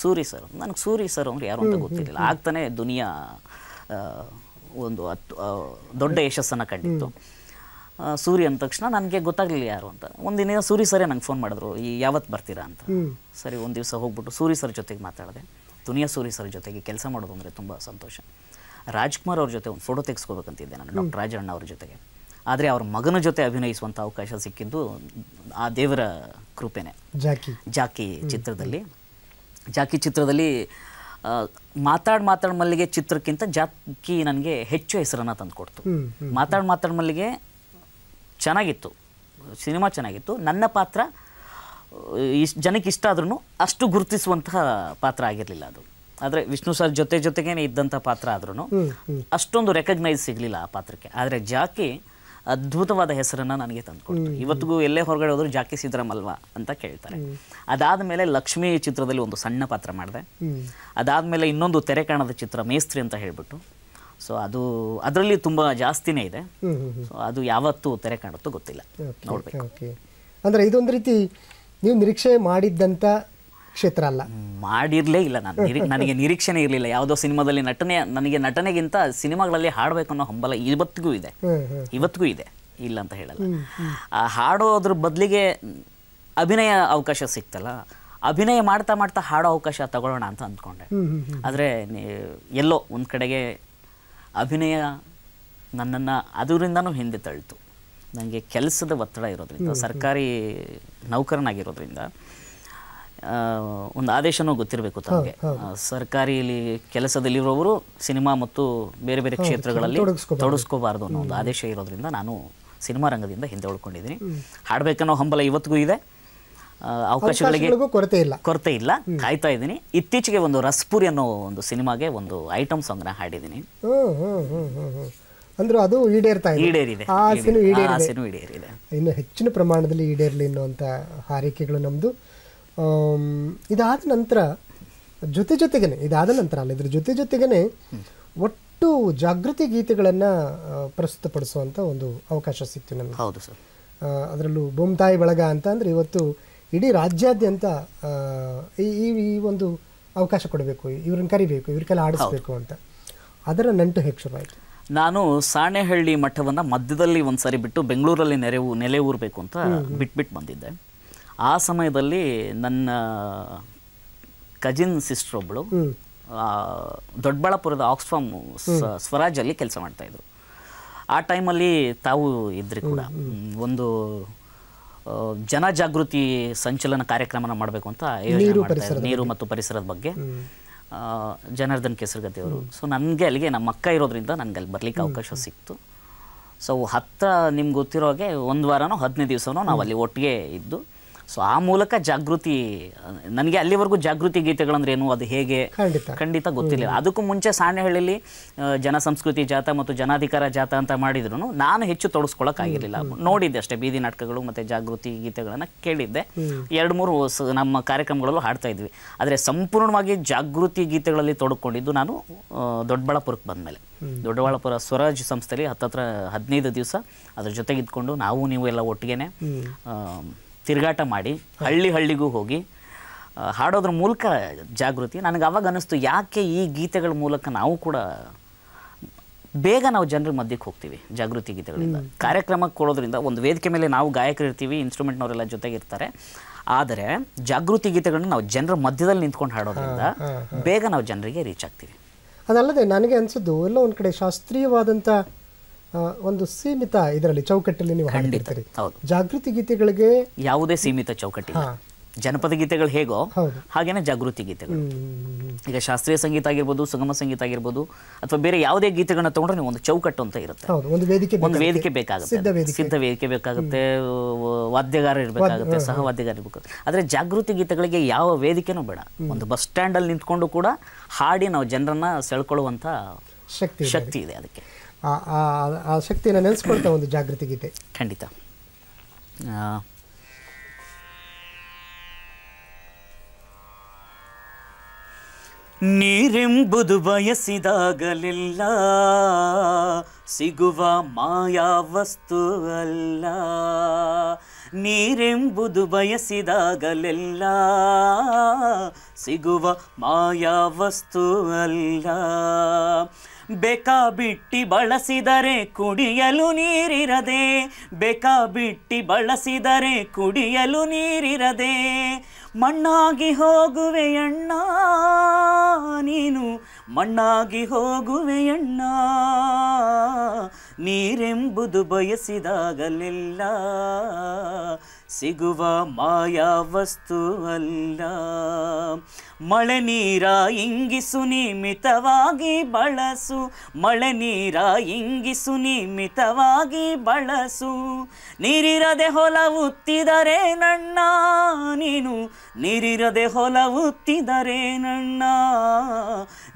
ಸೂರಿ ಸರ್ ನನಗೆ ಸೂರಿ ಸರ್ ಅಂದರೆ ಯಾರು ಅಂತ ಗೊತ್ತಿರಲಿಲ್ಲ ಆಗ್ತಾನೆ ದುನಿಯಾ ಒಂದು ದೊಡ್ಡ ಯಶಸ್ಸನ್ನು ಕಂಡಿತ್ತು ಸೂರಿ ಅಂದ ತಕ್ಷಣ ನನಗೆ ಗೊತ್ತಾಗಲಿಲ್ಲ ಯಾರು ಅಂತ ಒಂದಿನ ಸೂರಿ ಸರೇ ನಂಗೆ ಫೋನ್ ಮಾಡಿದ್ರು ಈ ಯಾವತ್ತು ಬರ್ತೀರಾ ಅಂತ ಸರಿ ಒಂದು ದಿವಸ ಹೋಗ್ಬಿಟ್ಟು ಸೂರಿ ಸರ್ ಜೊತೆಗೆ ಮಾತಾಡಿದೆ ದುನಿಯಾ ಸೂರಿ ಸರ್ ಜೊತೆಗೆ ಕೆಲಸ ಮಾಡೋದು ಅಂದರೆ ತುಂಬ ಸಂತೋಷ ರಾಜ್ಕುಮಾರ್ ಅವ್ರ ಜೊತೆ ಒಂದು ಫೋಟೋ ತೆಗೆಸ್ಕೋಬೇಕಂತಿದ್ದೆ ನಾನು ಡಾಕ್ಟರ್ ರಾಜಣ್ಣ ಅವ್ರ ಜೊತೆಗೆ ಆದರೆ ಅವ್ರ ಮಗನ ಜೊತೆ ಅಭಿನಯಿಸುವಂಥ ಅವಕಾಶ ಸಿಕ್ಕಿದ್ದು ಆ ದೇವರ ಕೃಪೆನೆ ಜಾಕಿ ಜಾಕಿ ಚಿತ್ರದಲ್ಲಿ ಜಾಕಿ ಚಿತ್ರದಲ್ಲಿ ಮಾತಾಡ್ ಮಾತಾಡ್ ಮಲ್ಲಿಗೆ ಚಿತ್ರಕ್ಕಿಂತ ಜಾಕಿ ನನಗೆ ಹೆಚ್ಚು ಹೆಸರನ್ನು ತಂದುಕೊಡ್ತು ಮಾತಾಡ್ ಮಾತಾಡ್ ಮಲ್ಲಿಗೆ ಚೆನ್ನಾಗಿತ್ತು ಸಿನಿಮಾ ಚೆನ್ನಾಗಿತ್ತು ನನ್ನ ಪಾತ್ರ ಇಸ್ ಜನಕ್ಕೆ ಇಷ್ಟ ಆದ್ರೂ ಅಷ್ಟು ಗುರುತಿಸುವಂತಹ ಪಾತ್ರ ಆಗಿರಲಿಲ್ಲ ಅದು ಆದರೆ ವಿಷ್ಣು ಸರ್ ಜೊತೆ ಜೊತೆಗೇನೆ ಇದ್ದಂಥ ಪಾತ್ರ ಆದ್ರೂ ಅಷ್ಟೊಂದು ರೆಕಗ್ನೈಸ್ ಸಿಗಲಿಲ್ಲ ಆ ಪಾತ್ರಕ್ಕೆ ಆದರೆ ಜಾಕಿ ಅದ್ಭುತವಾದ ಹೆಸರನ್ನು ನನಗೆ ತಂದುಕೊಡ್ತು ಇವತ್ತಿಗೂ ಎಲ್ಲೇ ಹೊರಗಡೆ ಹೋದರೂ ಜಾಕಿ ಅಲ್ವಾ ಅಂತ ಕೇಳ್ತಾರೆ ಅದಾದ ಮೇಲೆ ಲಕ್ಷ್ಮಿ ಚಿತ್ರದಲ್ಲಿ ಒಂದು ಸಣ್ಣ ಪಾತ್ರ ಮಾಡಿದೆ ಮೇಲೆ ಇನ್ನೊಂದು ತೆರೆ ಕಾಣದ ಚಿತ್ರ ಮೇಸ್ತ್ರಿ ಅಂತ ಹೇಳಿಬಿಟ್ಟು ಸೊ ಅದು ಅದರಲ್ಲಿ ತುಂಬ ಜಾಸ್ತಿನೇ ಇದೆ ಸೊ ಅದು ಯಾವತ್ತೂ ತೆರೆ ಕಾಣುತ್ತೋ ಗೊತ್ತಿಲ್ಲ ನೋಡ್ಬೇಕು ಅಂದರೆ ಇದೊಂದು ರೀತಿ ನೀವು ನಿರೀಕ್ಷೆ ಮಾಡಿದ್ದಂಥ ಕ್ಷೇತ್ರ ಅಲ್ಲ ಮಾಡಿರಲೇ ಇಲ್ಲ ನಾನು ನನಗೆ ನಿರೀಕ್ಷೆನೇ ಇರಲಿಲ್ಲ ಯಾವುದೋ ಸಿನಿಮಾದಲ್ಲಿ ನಟನೆ ನನಗೆ ನಟನೆಗಿಂತ ಸಿನಿಮಾಗಳಲ್ಲಿ ಹಾಡಬೇಕು ಅನ್ನೋ ಹಂಬಲ ಇವತ್ತಿಗೂ ಇದೆ ಇವತ್ತಿಗೂ ಇದೆ ಇಲ್ಲ ಅಂತ ಹೇಳಲ್ಲ ಹಾಡೋದ್ರ ಬದಲಿಗೆ ಅಭಿನಯ ಅವಕಾಶ ಸಿಕ್ತಲ್ಲ ಅಭಿನಯ ಮಾಡ್ತಾ ಮಾಡ್ತಾ ಹಾಡೋ ಅವಕಾಶ ತಗೊಳ್ಳೋಣ ಅಂತ ಅಂದ್ಕೊಂಡೆ ಆದರೆ ಎಲ್ಲೋ ಒಂದು ಕಡೆಗೆ ಅಭಿನಯ ನನ್ನನ್ನು ಅದರಿಂದನೂ ಹಿಂದೆ ತಳ್ಳಿತು ನನಗೆ ಕೆಲಸದ ಒತ್ತಡ ಇರೋದ್ರಿಂದ ಸರ್ಕಾರಿ ನೌಕರನಾಗಿರೋದ್ರಿಂದ ಒಂದು ಆದೇಶನೂ ಗೊತ್ತಿರಬೇಕು ತಮಗೆ ಸರ್ಕಾರಿಯಲ್ಲಿ ಕೆಲಸದಲ್ಲಿರೋವರು ಸಿನಿಮಾ ಮತ್ತು ಬೇರೆ ಬೇರೆ ಕ್ಷೇತ್ರಗಳಲ್ಲಿ ತೊಡಗಿಸ್ಕೋಬಾರ್ದು ಅನ್ನೋ ಒಂದು ಆದೇಶ ಇರೋದ್ರಿಂದ ನಾನು ಸಿನಿಮಾ ರಂಗದಿಂದ ಹಿಂದೆ ಉಳ್ಕೊಂಡಿದ್ದೀನಿ ಹಾಡಬೇಕನ್ನೋ ಹಂಬಲ ಇವತ್ತಿಗೂ ಇದೆ ಅವಕಾಶಗಳಿಗೂ ಕೊರತೆ ಇಲ್ಲ ಕೊರತೆ ಇಲ್ಲ ಕಾಯ್ತಾ ಇದ್ದೀನಿ ಇತ್ತೀಚೆಗೆ ಒಂದು ರಸ್ಪುರಿ ಅನ್ನೋ ಒಂದು ಸಿನಿಮಾಗೆ ಒಂದು ಐಟಮ್ ನ ಹಾಡಿದ್ದೀನಿ ಅಂದ್ರೆ ಅದು ಈಡೇರ್ತಾ ಈಡೇರಿದೆ ಈಡೇರಿದೆ ಇನ್ನು ಹೆಚ್ಚಿನ ಪ್ರಮಾಣದಲ್ಲಿ ಈಡೇರಲಿ ಅನ್ನುವಂಥ ಹಾರೈಕೆಗಳು ನಮ್ದು ಇದಾದ ನಂತರ ಜೊತೆ ಜೊತೆಗೇನೆ ಇದಾದ ನಂತರ ಅಲ್ಲ ಇದ್ರ ಜೊತೆ ಜೊತೆಗೇನೆ ಒಟ್ಟು ಜಾಗೃತಿ ಗೀತೆಗಳನ್ನ ಪ್ರಸ್ತುತಪಡಿಸುವಂತ ಒಂದು ಅವಕಾಶ ಸಿಕ್ತು ನಮಗೆ ಹೌದು ಸರ್ ಅದರಲ್ಲೂ ಬೊಮ್ತಾಯಿ ಬಳಗ ಅಂತ ಅಂದ್ರೆ ಇವತ್ತು ಇಡೀ ರಾಜ್ಯಾದ್ಯಂತ ಈ ಈ ಒಂದು ಅವಕಾಶ ಕೊಡಬೇಕು ಇವ್ರನ್ನ ಕರಿಬೇಕು ಇವ್ರಿಗೆಲ್ಲ ಆಡಿಸ್ಬೇಕು ಅಂತ ಅದರ ನಂಟು ಹೇಗೆ ಶುರುವಾಯಿತು ನಾನು ಸಾಣೆಹಳ್ಳಿ ಮಠವನ್ನು ಮಧ್ಯದಲ್ಲಿ ಒಂದು ಬಿಟ್ಟು ಬೆಂಗಳೂರಲ್ಲಿ ನೆರೆ ನೆಲೆ ಊರಬೇಕು ಅಂತ ಬಿಟ್ಬಿಟ್ಟು ಬಂದಿದ್ದೆ ಆ ಸಮಯದಲ್ಲಿ ನನ್ನ ಕಜಿನ್ ಸಿಸ್ಟರ್ ಒಬ್ಬಳು ದೊಡ್ಡಬಳ್ಳಾಪುರದ ಆಕ್ಸ್ಫಾಮ್ ಸ್ವರಾಜಲ್ಲಿ ಕೆಲಸ ಮಾಡ್ತಾಯಿದ್ರು ಆ ಟೈಮಲ್ಲಿ ತಾವು ಇದ್ರಿ ಕೂಡ ಒಂದು ಜನಜಾಗೃತಿ ಸಂಚಲನ ಕಾರ್ಯಕ್ರಮನ ಮಾಡಬೇಕು ಅಂತ ನೀರು ಮತ್ತು ಪರಿಸರದ ಬಗ್ಗೆ ಜನಾರ್ದನ್ ಅವರು ಸೊ ನನಗೆ ಅಲ್ಲಿಗೆ ನಮ್ಮ ಅಕ್ಕ ಇರೋದ್ರಿಂದ ನನಗೆ ಅಲ್ಲಿ ಬರ್ಲಿಕ್ಕೆ ಅವಕಾಶ ಸಿಕ್ತು ಸೊ ಹತ್ತ ನಿಮ್ಗೆ ಗೊತ್ತಿರೋ ಹಾಗೆ ಒಂದು ವಾರನೋ ಹದಿನೈದು ದಿವಸನೋ ನಾವು ಅಲ್ಲಿ ಒಟ್ಟಿಗೆ ಇದ್ದು ಸೊ ಆ ಮೂಲಕ ಜಾಗೃತಿ ನನಗೆ ಅಲ್ಲಿವರೆಗೂ ಜಾಗೃತಿ ಗೀತೆಗಳಂದ್ರೆ ಏನು ಅದು ಹೇಗೆ ಖಂಡಿತ ಗೊತ್ತಿಲ್ಲ ಅದಕ್ಕೂ ಮುಂಚೆ ಸಾಣೆಹಳ್ಳಿಲಿ ಜನಸಂಸ್ಕೃತಿ ಜಾಥಾ ಮತ್ತು ಜನಾಧಿಕಾರ ಜಾಥಾ ಅಂತ ಮಾಡಿದ್ರು ನಾನು ಹೆಚ್ಚು ಆಗಿರ್ಲಿಲ್ಲ ನೋಡಿದ್ದೆ ಅಷ್ಟೇ ಬೀದಿ ನಾಟಕಗಳು ಮತ್ತೆ ಜಾಗೃತಿ ಗೀತೆಗಳನ್ನು ಕೇಳಿದ್ದೆ ಎರಡು ಮೂರು ನಮ್ಮ ಕಾರ್ಯಕ್ರಮಗಳಲ್ಲೂ ಹಾಡ್ತಾ ಇದ್ವಿ ಆದ್ರೆ ಸಂಪೂರ್ಣವಾಗಿ ಜಾಗೃತಿ ಗೀತೆಗಳಲ್ಲಿ ತೊಡಕೊಂಡಿದ್ದು ನಾನು ದೊಡ್ಡಬಳ್ಳಾಪುರಕ್ಕೆ ಬಂದ್ಮೇಲೆ ದೊಡ್ಡಬಳ್ಳಾಪುರ ಸ್ವರಾಜ್ ಸಂಸ್ಥೆಯಲ್ಲಿ ಹತ್ತತ್ರ ಹದಿನೈದು ದಿವಸ ಅದ್ರ ಜೊತೆಗೆ ಇದ್ಕೊಂಡು ನಾವು ನೀವು ಎಲ್ಲ ಒಟ್ಟಿಗೆನೆ ತಿರುಗಾಟ ಮಾಡಿ ಹಳ್ಳಿ ಹಳ್ಳಿಗೂ ಹೋಗಿ ಹಾಡೋದ್ರ ಮೂಲಕ ಜಾಗೃತಿ ನನಗೆ ಅವಾಗ ಅನ್ನಿಸ್ತು ಯಾಕೆ ಈ ಗೀತೆಗಳ ಮೂಲಕ ನಾವು ಕೂಡ ಬೇಗ ನಾವು ಜನರ ಮಧ್ಯಕ್ಕೆ ಹೋಗ್ತೀವಿ ಜಾಗೃತಿ ಗೀತೆಗಳಿಂದ ಕಾರ್ಯಕ್ರಮಕ್ಕೆ ಕೊಡೋದ್ರಿಂದ ಒಂದು ವೇದಿಕೆ ಮೇಲೆ ನಾವು ಗಾಯಕರಿರ್ತೀವಿ ಇನ್ಸ್ಟ್ರೂಮೆಂಟ್ನವರೆಲ್ಲ ಜೊತೆಗಿರ್ತಾರೆ ಆದರೆ ಜಾಗೃತಿ ಗೀತೆಗಳನ್ನ ನಾವು ಜನರ ಮಧ್ಯದಲ್ಲಿ ನಿಂತ್ಕೊಂಡು ಹಾಡೋದ್ರಿಂದ ಬೇಗ ನಾವು ಜನರಿಗೆ ರೀಚ್ ಆಗ್ತೀವಿ ಅದಲ್ಲದೆ ನನಗೆ ಅನಿಸಿದ್ದು ಎಲ್ಲ ಒಂದು ಕಡೆ ಶಾಸ್ತ್ರೀಯವಾದಂಥ ಒಂದು ಸೀಮಿತ ಇದರಲ್ಲಿ ಚೌಕಟ್ಟಲ್ಲಿ ನೀವು ಹಾಡಿರ್ತೀರಿ ಜಾಗೃತಿ ಗೀತೆಗಳಿಗೆ ಯಾವುದೇ ಸೀಮಿತ ಚೌಕಟ್ಟಿ ಜನಪದ ಗೀತೆಗಳು ಹೇಗೋ ಹಾಗೇನೆ ಜಾಗೃತಿ ಗೀತೆಗಳು ಈಗ ಶಾಸ್ತ್ರೀಯ ಸಂಗೀತ ಆಗಿರ್ಬೋದು ಸುಗಮ ಸಂಗೀತ ಆಗಿರ್ಬೋದು ಅಥವಾ ಬೇರೆ ಯಾವುದೇ ಗೀತೆಗಳನ್ನ ತಗೊಂಡ್ರೆ ನೀವು ಒಂದು ಚೌಕಟ್ಟು ಅಂತ ಇರುತ್ತೆ ಒಂದು ವೇದಿಕೆ ಬೇಕಾಗುತ್ತೆ ಸಿದ್ಧ ವೇದಿಕೆ ಬೇಕಾಗುತ್ತೆ ವಾದ್ಯಗಾರ ಇರಬೇಕಾಗುತ್ತೆ ಸಹ ವಾದ್ಯಗಾರ ಇರಬೇಕು ಆದರೆ ಜಾಗೃತಿ ಗೀತೆಗಳಿಗೆ ಯಾವ ವೇದಿಕೆನೂ ಬೇಡ ಒಂದು ಬಸ್ ಅಲ್ಲಿ ನಿಂತ್ಕೊಂಡು ಕೂಡ ಹಾಡಿ ನಾವು ಜನರನ್ನ ಸೆಳ್ಕೊಳ್ಳುವಂತ ಶಕ್ತಿ ಇದೆ ಅದಕ್ಕೆ ಆ ಶಕ್ತಿಯನ್ನು ನೆನೆಸ್ಕೊಳ್ತಾ ಒಂದು ಜಾಗೃತಿ ಗೀತೆ ಖಂಡಿತ ನೀರೆಂಬುದು ಬಯಸಿದಾಗಲೆಲ್ಲ ಸಿಗುವ ಮಾಯಾ ವಸ್ತು ಅಲ್ಲ ನೀರೆಂಬುದು ಬಯಸಿದಾಗಲೆಲ್ಲ ಸಿಗುವ ಮಾಯಾ ವಸ್ತು ಅಲ್ಲ ಬೇಕಾ ಬಿಟ್ಟಿ ಬಳಸಿದರೆ ಕುಡಿಯಲು ನೀರಿರದೆ ಬೇಕಾ ಬಿಟ್ಟಿ ಬಳಸಿದರೆ ಕುಡಿಯಲು ನೀರಿರದೆ ಮಣ್ಣಾಗಿ ಹೋಗುವೆಯಣ್ಣ ನೀನು ಮಣ್ಣಾಗಿ ಹೋಗುವೆಯಣ್ಣ ನೀರೆಂಬುದು ಬಯಸಿದಾಗಲೆಲ್ಲ ಸಿಗುವ ವಸ್ತು ಅಲ್ಲ ಮಳೆ ನೀರ ಇಂಗಿಸು ನಿಮಿತವಾಗಿ ಬಳಸು ಮಳೆ ನೀರ ಇಂಗಿಸು ನಿಮಿತವಾಗಿ ಬಳಸು ನೀರಿರದೆ ಹೊಲವುತ್ತಿದರೆ ನಣ್ಣ ನೀನು ನೀರಿರದೆ ಹೊಲವುತ್ತಿದರೆ ನಣ್ಣ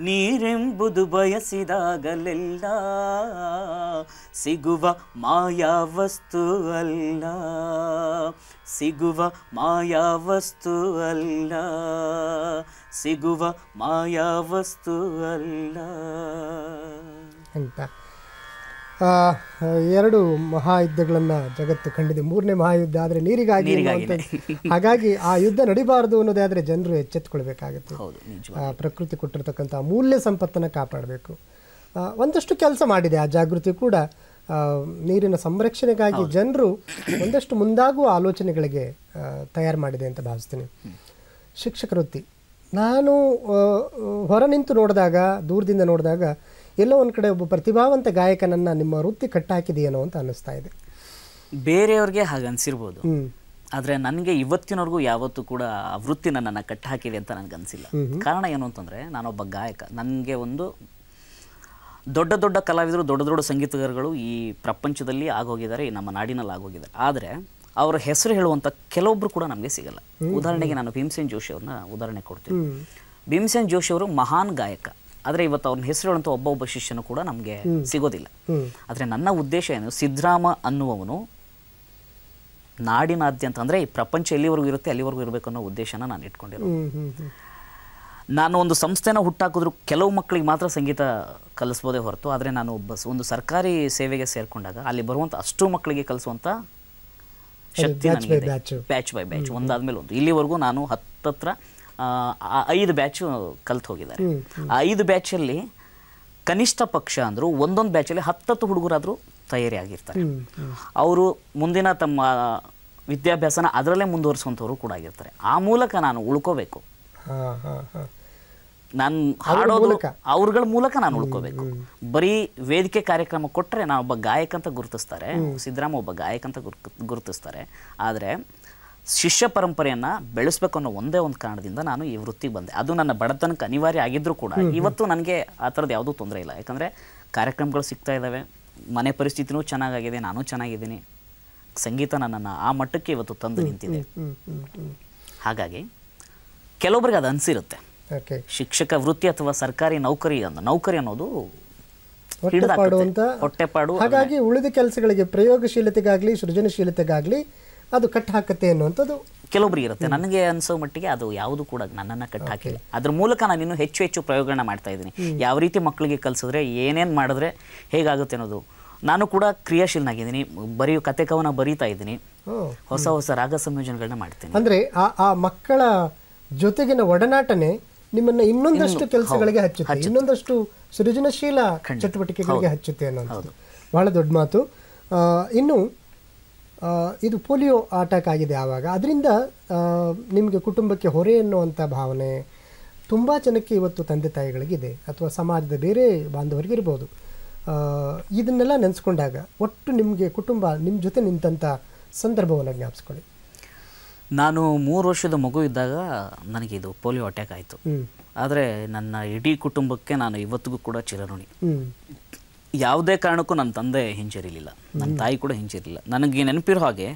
ನೀರೆಂಬುದು ಬಯಸಿದಾಗಲೆಲ್ಲ ಸಿಗುವ ವಸ್ತು ಅಲ್ಲ ಸಿಗುವ ಮಾಯಾವಸ್ತು ಅಲ್ಲ ಸಿಗುವ ವಸ್ತು ಅಲ್ಲ ಅಂತ ಎರಡು ಮಹಾಯುದ್ಧಗಳನ್ನು ಜಗತ್ತು ಕಂಡಿದೆ ಮೂರನೇ ಮಹಾಯುದ್ಧ ಆದರೆ ನೀರಿಗಾಗಿ ಹಾಗಾಗಿ ಆ ಯುದ್ಧ ನಡಿಬಾರದು ಅನ್ನೋದೇ ಆದರೆ ಜನರು ಎಚ್ಚೆತ್ಕೊಳ್ಬೇಕಾಗುತ್ತೆ ಪ್ರಕೃತಿ ಕೊಟ್ಟಿರತಕ್ಕಂಥ ಮೂಲ್ಯ ಸಂಪತ್ತನ್ನು ಕಾಪಾಡಬೇಕು ಒಂದಷ್ಟು ಕೆಲಸ ಮಾಡಿದೆ ಆ ಜಾಗೃತಿ ಕೂಡ ನೀರಿನ ಸಂರಕ್ಷಣೆಗಾಗಿ ಜನರು ಒಂದಷ್ಟು ಮುಂದಾಗುವ ಆಲೋಚನೆಗಳಿಗೆ ತಯಾರು ಮಾಡಿದೆ ಅಂತ ಭಾವಿಸ್ತೀನಿ ಶಿಕ್ಷಕ ವೃತ್ತಿ ನಾನು ಹೊರ ನಿಂತು ನೋಡಿದಾಗ ದೂರದಿಂದ ನೋಡಿದಾಗ ಎಲ್ಲೋ ಒಂದು ಕಡೆ ಒಬ್ಬ ಪ್ರತಿಭಾವಂತ ಗಾಯಕನನ್ನು ನಿಮ್ಮ ವೃತ್ತಿ ಕಟ್ಟಾಕಿದೆಯೇನೋ ಅಂತ ಅನ್ನಿಸ್ತಾ ಇದೆ ಬೇರೆಯವ್ರಿಗೆ ಹಾಗೆ ಅನಿಸಿರ್ಬೋದು ಆದರೆ ನನಗೆ ಇವತ್ತಿನವರೆಗೂ ಯಾವತ್ತೂ ಕೂಡ ವೃತ್ತಿ ನನ್ನನ್ನು ಕಟ್ಟಾಕಿದೆ ಅಂತ ನನಗೆ ಅನಿಸಿಲ್ಲ ಕಾರಣ ಏನು ಅಂತಂದರೆ ನಾನೊಬ್ಬ ಗಾಯಕ ನನಗೆ ಒಂದು ದೊಡ್ಡ ದೊಡ್ಡ ಕಲಾವಿದರು ದೊಡ್ಡ ದೊಡ್ಡ ಸಂಗೀತಗಾರಗಳು ಈ ಪ್ರಪಂಚದಲ್ಲಿ ಆಗೋಗಿದ್ದಾರೆ ನಮ್ಮ ನಾಡಿನಲ್ಲಿ ಆಗೋಗಿದ್ದಾರೆ ಆದರೆ ಅವರ ಹೆಸರು ಹೇಳುವಂಥ ಕೆಲವೊಬ್ಬರು ಕೂಡ ನಮಗೆ ಸಿಗಲ್ಲ ಉದಾಹರಣೆಗೆ ನಾನು ಭೀಮಸೇನ್ ಜೋಶಿ ಅವ್ರನ್ನ ಉದಾಹರಣೆ ಕೊಡ್ತೀನಿ ಭೀಮಸೇನ್ ಜೋಶಿ ಅವರು ಮಹಾನ್ ಗಾಯಕ ಆದರೆ ಇವತ್ತು ಅವ್ರನ್ನ ಹೆಸರು ಹೇಳುವಂಥ ಒಬ್ಬ ಒಬ್ಬ ಶಿಷ್ಯನು ಕೂಡ ನಮಗೆ ಸಿಗೋದಿಲ್ಲ ಆದರೆ ನನ್ನ ಉದ್ದೇಶ ಏನು ಸಿದ್ದರಾಮ ಅನ್ನುವವನು ನಾಡಿನಾದ್ಯಂತ ಅಂದರೆ ಈ ಪ್ರಪಂಚ ಎಲ್ಲಿವರೆಗೂ ಇರುತ್ತೆ ಅಲ್ಲಿವರೆಗೂ ಇರಬೇಕು ಅನ್ನೋ ಉದ್ದೇಶನ ನಾನು ಇಟ್ಕೊಂಡಿರೋದು ನಾನು ಒಂದು ಸಂಸ್ಥೆನ ಹುಟ್ಟಾಕಿದ್ರು ಕೆಲವು ಮಕ್ಕಳಿಗೆ ಮಾತ್ರ ಸಂಗೀತ ಕಲಿಸ್ಬೋದೇ ಹೊರತು ಆದರೆ ನಾನು ಒಬ್ಬ ಒಂದು ಸರ್ಕಾರಿ ಸೇವೆಗೆ ಸೇರಿಕೊಂಡಾಗ ಅಲ್ಲಿ ಬರುವಂಥ ಅಷ್ಟು ಮಕ್ಕಳಿಗೆ ಕಲಿಸುವಂಥ ಶಕ್ತಿ ಬ್ಯಾಚ್ ಬೈ ಬ್ಯಾಚ್ ಒಂದಾದ್ಮೇಲೆ ಒಂದು ಇಲ್ಲಿವರೆಗೂ ನಾನು ಹತ್ತತ್ರ ಐದು ಬ್ಯಾಚು ಕಲ್ತು ಹೋಗಿದ್ದಾರೆ ಆ ಐದು ಬ್ಯಾಚಲ್ಲಿ ಕನಿಷ್ಠ ಪಕ್ಷ ಅಂದರು ಒಂದೊಂದು ಬ್ಯಾಚಲ್ಲಿ ಹತ್ತತ್ತು ಹುಡುಗರಾದರೂ ತಯಾರಿ ಆಗಿರ್ತಾರೆ ಅವರು ಮುಂದಿನ ತಮ್ಮ ವಿದ್ಯಾಭ್ಯಾಸನ ಅದರಲ್ಲೇ ಮುಂದುವರಿಸುವಂಥವ್ರು ಕೂಡ ಆಗಿರ್ತಾರೆ ಆ ಮೂಲಕ ನಾನು ಉಳ್ಕೋಬೇಕು ನಾನು ಹಾಡೋದು ಅವ್ರಗಳ ಮೂಲಕ ನಾನು ಉಳ್ಕೋಬೇಕು ಬರೀ ವೇದಿಕೆ ಕಾರ್ಯಕ್ರಮ ಕೊಟ್ಟರೆ ನಾನು ಒಬ್ಬ ಗಾಯಕ ಅಂತ ಗುರುತಿಸ್ತಾರೆ ಸಿದ್ದರಾಮ ಒಬ್ಬ ಗಾಯಕ ಅಂತ ಗುರುತಿಸ್ತಾರೆ ಆದರೆ ಶಿಷ್ಯ ಪರಂಪರೆಯನ್ನು ಬೆಳೆಸ್ಬೇಕು ಅನ್ನೋ ಒಂದೇ ಒಂದು ಕಾರಣದಿಂದ ನಾನು ಈ ವೃತ್ತಿಗೆ ಬಂದೆ ಅದು ನನ್ನ ಬಡತನಕ್ಕೆ ಅನಿವಾರ್ಯ ಆಗಿದ್ರು ಕೂಡ ಇವತ್ತು ನನಗೆ ಆ ಥರದ್ದು ಯಾವುದೂ ತೊಂದರೆ ಇಲ್ಲ ಯಾಕಂದರೆ ಕಾರ್ಯಕ್ರಮಗಳು ಸಿಗ್ತಾ ಇದ್ದಾವೆ ಮನೆ ಪರಿಸ್ಥಿತಿನೂ ಚೆನ್ನಾಗಾಗಿದೆ ನಾನು ಚೆನ್ನಾಗಿದ್ದೀನಿ ಸಂಗೀತ ನನ್ನನ್ನು ಆ ಮಟ್ಟಕ್ಕೆ ಇವತ್ತು ತಂದು ನಿಂತಿದೆ ಹಾಗಾಗಿ ಕೆಲವೊಬ್ರಿಗೆ ಅದು ಅನಿಸಿರುತ್ತೆ ಶಿಕ್ಷಕ ವೃತ್ತಿ ಅಥವಾ ಸರ್ಕಾರಿ ನೌಕರಿ ಅನ್ನೋ ನೌಕರಿ ಅನ್ನೋದು ಹೊಟ್ಟೆಪಾಡು ಹಾಗಾಗಿ ಉಳಿದ ಕೆಲಸಗಳಿಗೆ ಪ್ರಯೋಗಶೀಲತೆಗಾಗಲಿ ಸೃಜನಶೀಲತೆಗಾಗಲಿ ಅದು ಕಟ್ ಹಾಕತ್ತೆ ಅನ್ನುವಂಥದ್ದು ಕೆಲವೊಬ್ರಿಗೆ ಇರುತ್ತೆ ನನಗೆ ಅನಿಸೋ ಮಟ್ಟಿಗೆ ಅದು ಯಾವುದು ಕೂಡ ನನ್ನನ್ನು ಕಟ್ ಹಾಕಿಲ್ಲ ಅದ್ರ ಮೂಲಕ ನಾನು ಇನ್ನೂ ಹೆಚ್ಚು ಹೆಚ್ಚು ಪ್ರಯೋಗಗಳನ್ನ ಮಾಡ್ತಾ ಇದ್ದೀನಿ ಯಾವ ರೀತಿ ಮಕ್ಕಳಿಗೆ ಕಲಿಸಿದ್ರೆ ಏನೇನು ಮಾಡಿದ್ರೆ ಹೇಗಾಗುತ್ತೆ ಅನ್ನೋದು ನಾನು ಕೂಡ ಕ್ರಿಯಾಶೀಲನಾಗಿದ್ದೀನಿ ಬರೆಯೋ ಕತೆ ಕವನ ಬರೀತಾ ಇದ್ದೀನಿ ಹೊಸ ಹೊಸ ರಾಗ ಸಂಯೋಜನೆಗಳನ್ನ ಮಾಡ್ತೀನಿ ಅಂದರೆ ಆ ಮಕ್ಕಳ ಜೊತೆಗಿನ ಒಡನಾಟನೆ ನಿಮ್ಮನ್ನ ಇನ್ನೊಂದಷ್ಟು ಕೆಲಸಗಳಿಗೆ ಹಚ್ಚುತ್ತೆ ಇನ್ನೊಂದಷ್ಟು ಸೃಜನಶೀಲ ಚಟುವಟಿಕೆಗಳಿಗೆ ಹಚ್ಚುತ್ತೆ ಅನ್ನೋದು ಬಹಳ ದೊಡ್ಡ ಮಾತು ಇನ್ನು ಇದು ಪೋಲಿಯೋ ಅಟ್ಯಾಕ್ ಆಗಿದೆ ಆವಾಗ ಅದರಿಂದ ನಿಮಗೆ ಕುಟುಂಬಕ್ಕೆ ಹೊರೆ ಎನ್ನುವಂಥ ಭಾವನೆ ತುಂಬ ಜನಕ್ಕೆ ಇವತ್ತು ತಂದೆ ತಾಯಿಗಳಿಗಿದೆ ಅಥವಾ ಸಮಾಜದ ಬೇರೆ ಬಾಂಧವರಿಗಿರ್ಬೋದು ಇದನ್ನೆಲ್ಲ ನೆನೆಸ್ಕೊಂಡಾಗ ಒಟ್ಟು ನಿಮಗೆ ಕುಟುಂಬ ನಿಮ್ಮ ಜೊತೆ ನಿಂತಹ ಸಂದರ್ಭವನ್ನು ಜ್ಞಾಪಿಸ್ಕೊಳ್ಳಿ ನಾನು ಮೂರು ವರ್ಷದ ಮಗು ಇದ್ದಾಗ ಇದು ಪೋಲಿಯೋ ಅಟ್ಯಾಕ್ ಆಯಿತು ಆದರೆ ನನ್ನ ಇಡೀ ಕುಟುಂಬಕ್ಕೆ ನಾನು ಇವತ್ತಿಗೂ ಕೂಡ ಚಿರಋಣಿ ಯಾವುದೇ ಕಾರಣಕ್ಕೂ ನನ್ನ ತಂದೆ ಹಿಂಜರಿಲಿಲ್ಲ ನನ್ನ ತಾಯಿ ಕೂಡ ಹಿಂಜರಿಲ್ಲ ನನಗೆ ನೆನಪಿರೋ ಹಾಗೆ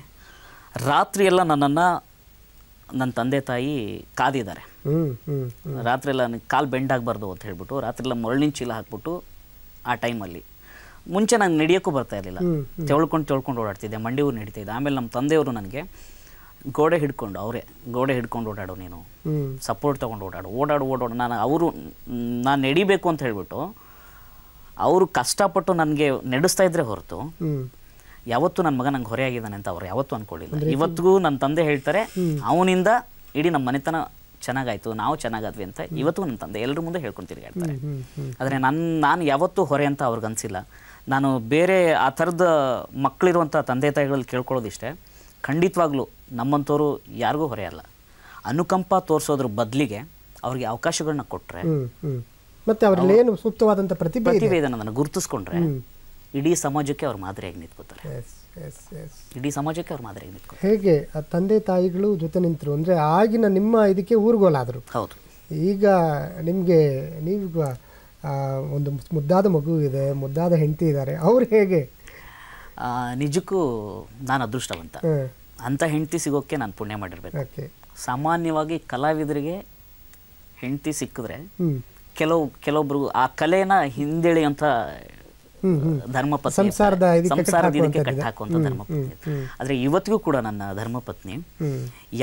ರಾತ್ರಿಯೆಲ್ಲ ನನ್ನನ್ನು ನನ್ನ ತಂದೆ ತಾಯಿ ಕಾದಿದ್ದಾರೆ ರಾತ್ರಿ ಎಲ್ಲ ನನಗೆ ಕಾಲು ಬೆಂಡ್ ಆಗಬಾರ್ದು ಅಂತ ಹೇಳ್ಬಿಟ್ಟು ರಾತ್ರಿ ಎಲ್ಲ ಮರಳಿನ ಚೀಲ ಹಾಕ್ಬಿಟ್ಟು ಆ ಟೈಮಲ್ಲಿ ಮುಂಚೆ ನಂಗೆ ನಡಿಯೋಕ್ಕೂ ಬರ್ತಾ ಇರಲಿಲ್ಲ ತೆಳ್ಕೊಂಡು ತೆಳ್ಕೊಂಡು ಓಡಾಡ್ತಿದ್ದೆ ಮಂಡಿ ಊರು ನಡೀತಿದ್ದೆ ಆಮೇಲೆ ನಮ್ಮ ತಂದೆಯವರು ನನಗೆ ಗೋಡೆ ಹಿಡ್ಕೊಂಡು ಅವರೇ ಗೋಡೆ ಹಿಡ್ಕೊಂಡು ಓಡಾಡು ನೀನು ಸಪೋರ್ಟ್ ತಗೊಂಡು ಓಡಾಡು ಓಡಾಡು ಓಡಾಡು ನಾನು ಅವರು ನಾನು ನಡಿಬೇಕು ಅಂತ ಹೇಳ್ಬಿಟ್ಟು ಅವರು ಕಷ್ಟಪಟ್ಟು ನನಗೆ ನಡೆಸ್ತಾ ಇದ್ರೆ ಹೊರತು ಯಾವತ್ತು ನನ್ನ ಮಗ ನಂಗೆ ಹೊರೆ ಅಂತ ಅವ್ರು ಯಾವತ್ತೂ ಅನ್ಕೊಳ್ಳಿಲ್ಲ ಇವತ್ತಿಗೂ ನನ್ನ ತಂದೆ ಹೇಳ್ತಾರೆ ಅವನಿಂದ ಇಡೀ ನಮ್ಮ ಮನೆತನ ಚೆನ್ನಾಗಾಯ್ತು ನಾವು ಚೆನ್ನಾಗಾದ್ವಿ ಅಂತ ಇವತ್ತು ನನ್ನ ತಂದೆ ಎಲ್ಲರ ಮುಂದೆ ಹೇಳ್ಕೊಂಡು ತಿರುಗಾಡ್ತಾರೆ ಆದರೆ ನನ್ನ ನಾನು ಯಾವತ್ತು ಹೊರೆ ಅಂತ ಅವ್ರಿಗೆ ಅನಿಸಿಲ್ಲ ನಾನು ಬೇರೆ ಆ ಥರದ ಮಕ್ಕಳಿರುವಂಥ ತಂದೆ ತಾಯಿಗಳಲ್ಲಿ ಇಷ್ಟೇ ಖಂಡಿತವಾಗ್ಲೂ ನಮ್ಮಂಥವ್ರು ಯಾರಿಗೂ ಹೊರೆಯಲ್ಲ ಅನುಕಂಪ ತೋರಿಸೋದ್ರ ಬದಲಿಗೆ ಅವ್ರಿಗೆ ಅವಕಾಶಗಳನ್ನ ಕೊಟ್ಟರೆ ಮತ್ತೆ ಅವರಲ್ಲಿ ಏನು ಸೂಕ್ತವಾದಂತ ಪ್ರತಿಭೆ ಪ್ರತಿಭೆದನವನ್ನು ಗುರುತಿಸ್ಕೊಂಡ್ರೆ ಇಡೀ ಸಮಾಜಕ್ಕೆ ಅವ್ರ ಮಾದರಿಯಾಗಿ ನಿಂತ್ಕೋತಾರೆ ಇಡೀ ಸಮಾಜಕ್ಕೆ ಅವ್ರ ಮಾದರಿಯಾಗಿ ನಿಂತ್ಕೋ ಹೇಗೆ ತಂದೆ ತಾಯಿಗಳು ಜೊತೆ ನಿಂತರು ಅಂದ್ರೆ ಆಗಿನ ನಿಮ್ಮ ಇದಕ್ಕೆ ಊರುಗೋಲಾದರು ಹೌದು ಈಗ ನಿಮಗೆ ನೀವು ಒಂದು ಮುದ್ದಾದ ಮಗು ಇದೆ ಮುದ್ದಾದ ಹೆಂಡತಿ ಇದ್ದಾರೆ ಅವ್ರು ಹೇಗೆ ನಿಜಕ್ಕೂ ನಾನು ಅದೃಷ್ಟವಂತ ಅಂತ ಹೆಂಡತಿ ಸಿಗೋಕೆ ನಾನು ಪುಣ್ಯ ಮಾಡಿರ್ಬೇಕು ಸಾಮಾನ್ಯವಾಗಿ ಕಲಾವಿದರಿಗೆ ಹೆಂಡತಿ ಸಿಕ್ಕಿದ್ರೆ ಕೆಲವು ಕೆಲವೊಬ್ರು ಆ ಕಲೆನ ಹಿಂದೆಳೆಯುವಂತ ಧರ್ಮಪತ್ನಿ ಸಂಸಾರದ ಇದಕ್ಕೆ ಧರ್ಮಪತ್ನಿ ಆದ್ರೆ ಇವತ್ತಿಗೂ ಕೂಡ ನನ್ನ ಧರ್ಮಪತ್ನಿ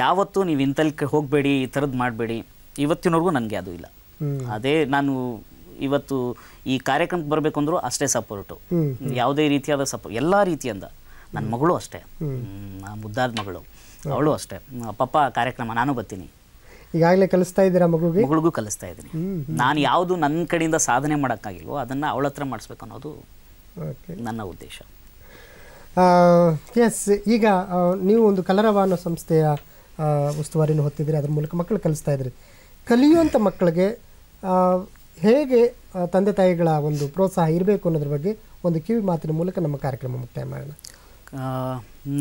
ಯಾವತ್ತೂ ನೀವು ಇಂತಲ್ಲಿ ಹೋಗ್ಬೇಡಿ ಈ ತರದ್ ಮಾಡಬೇಡಿ ಇವತ್ತಿನವರೆಗೂ ನನಗೆ ಅದು ಇಲ್ಲ ಅದೇ ನಾನು ಇವತ್ತು ಈ ಕಾರ್ಯಕ್ರಮಕ್ಕೆ ಬರಬೇಕು ಅಂದ್ರೂ ಅಷ್ಟೇ ಸಪೋರ್ಟು ಯಾವುದೇ ರೀತಿಯಾದ ಸಪೋರ್ಟ್ ಎಲ್ಲ ರೀತಿಯಿಂದ ನನ್ನ ಮಗಳು ಅಷ್ಟೇ ಮುದ್ದಾದ ಮಗಳು ಅವಳು ಅಷ್ಟೇ ಪಪ್ಪ ಕಾರ್ಯಕ್ರಮ ನಾನು ಬರ್ತೀನಿ ಈಗಾಗಲೇ ಕಲಿಸ್ತಾ ಇದ್ದೀರಾ ಮಗುಗೆ ಮಗಳಿಗೂ ಕಲಿಸ್ತಾ ಇದ್ದೀನಿ ನಾನು ಯಾವುದು ನನ್ನ ಕಡೆಯಿಂದ ಸಾಧನೆ ಮಾಡೋಕ್ಕಾಗಿಲ್ವೋ ಅದನ್ನು ಅವಳ ಹತ್ರ ಮಾಡಿಸ್ಬೇಕು ಅನ್ನೋದು ನನ್ನ ಉದ್ದೇಶ ಎಸ್ ಈಗ ನೀವು ಒಂದು ಕಲರವ ಅನ್ನೋ ಸಂಸ್ಥೆಯ ಉಸ್ತುವಾರಿನ ಹೊತ್ತಿದ್ದೀರಿ ಅದ್ರ ಮೂಲಕ ಮಕ್ಕಳು ಕಲಿಸ್ತಾ ಇದ್ರಿ ಕಲಿಯುವಂಥ ಮಕ್ಕಳಿಗೆ ಹೇಗೆ ತಂದೆ ತಾಯಿಗಳ ಒಂದು ಪ್ರೋತ್ಸಾಹ ಇರಬೇಕು ಅನ್ನೋದ್ರ ಬಗ್ಗೆ ಒಂದು ಕಿವಿ ಮಾತಿನ ಮೂಲಕ ನಮ್ಮ ಕಾರ್ಯಕ್ರಮ ಮುಕ್ತಾಯ ಮಾಡೋಣ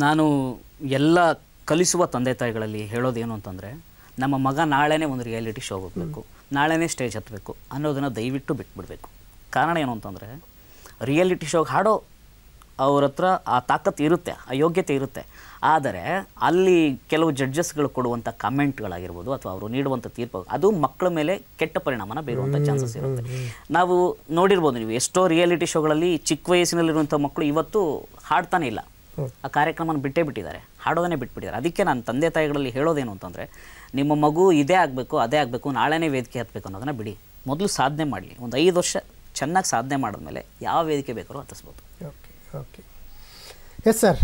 ನಾನು ಎಲ್ಲ ಕಲಿಸುವ ತಂದೆ ತಾಯಿಗಳಲ್ಲಿ ಹೇಳೋದೇನು ಅಂತಂದರೆ ನಮ್ಮ ಮಗ ನಾಳೆನೇ ಒಂದು ರಿಯಾಲಿಟಿ ಶೋ ಹೋಗಬೇಕು ನಾಳೆನೇ ಸ್ಟೇಜ್ ಹತ್ತಬೇಕು ಅನ್ನೋದನ್ನು ದಯವಿಟ್ಟು ಬಿಟ್ಬಿಡಬೇಕು ಕಾರಣ ಏನು ಅಂತಂದರೆ ರಿಯಾಲಿಟಿ ಶೋಗೆ ಹಾಡೋ ಅವರ ಹತ್ರ ಆ ತಾಕತ್ತು ಇರುತ್ತೆ ಆ ಯೋಗ್ಯತೆ ಇರುತ್ತೆ ಆದರೆ ಅಲ್ಲಿ ಕೆಲವು ಜಡ್ಜಸ್ಗಳು ಕೊಡುವಂಥ ಕಮೆಂಟ್ಗಳಾಗಿರ್ಬೋದು ಅಥವಾ ಅವರು ನೀಡುವಂಥ ತೀರ್ಪು ಅದು ಮಕ್ಕಳ ಮೇಲೆ ಕೆಟ್ಟ ಪರಿಣಾಮನ ಬೀರುವಂಥ ಚಾನ್ಸಸ್ ಇರುತ್ತೆ ನಾವು ನೋಡಿರ್ಬೋದು ನೀವು ಎಷ್ಟೋ ರಿಯಾಲಿಟಿ ಶೋಗಳಲ್ಲಿ ಚಿಕ್ಕ ವಯಸ್ಸಿನಲ್ಲಿರುವಂಥ ಮಕ್ಕಳು ಇವತ್ತು ಹಾಡ್ತಾನೆ ಇಲ್ಲ ಆ ಕಾರ್ಯಕ್ರಮನ ಬಿಟ್ಟೇ ಬಿಟ್ಟಿದ್ದಾರೆ ಹಾಡೋದನ್ನೇ ಬಿಟ್ಬಿಟ್ಟಿದ್ದಾರೆ ಅದಕ್ಕೆ ನಾನು ತಂದೆ ತಾಯಿಗಳಲ್ಲಿ ಹೇಳೋದೇನು ಅಂತಂದರೆ ನಿಮ್ಮ ಮಗು ಇದೇ ಆಗಬೇಕು ಅದೇ ಆಗಬೇಕು ನಾಳೆನೇ ವೇದಿಕೆ ಹತ್ತಬೇಕು ಅನ್ನೋದನ್ನು ಬಿಡಿ ಮೊದಲು ಸಾಧನೆ ಮಾಡಲಿ ಒಂದು ಐದು ವರ್ಷ ಚೆನ್ನಾಗಿ ಸಾಧನೆ ಮಾಡಿದ್ಮೇಲೆ ಯಾವ ವೇದಿಕೆ ಬೇಕಾದ್ರೂ ಹತ್ತಿಸ್ಬೋದು ಓಕೆ ಓಕೆ ಎಸ್ ಸರ್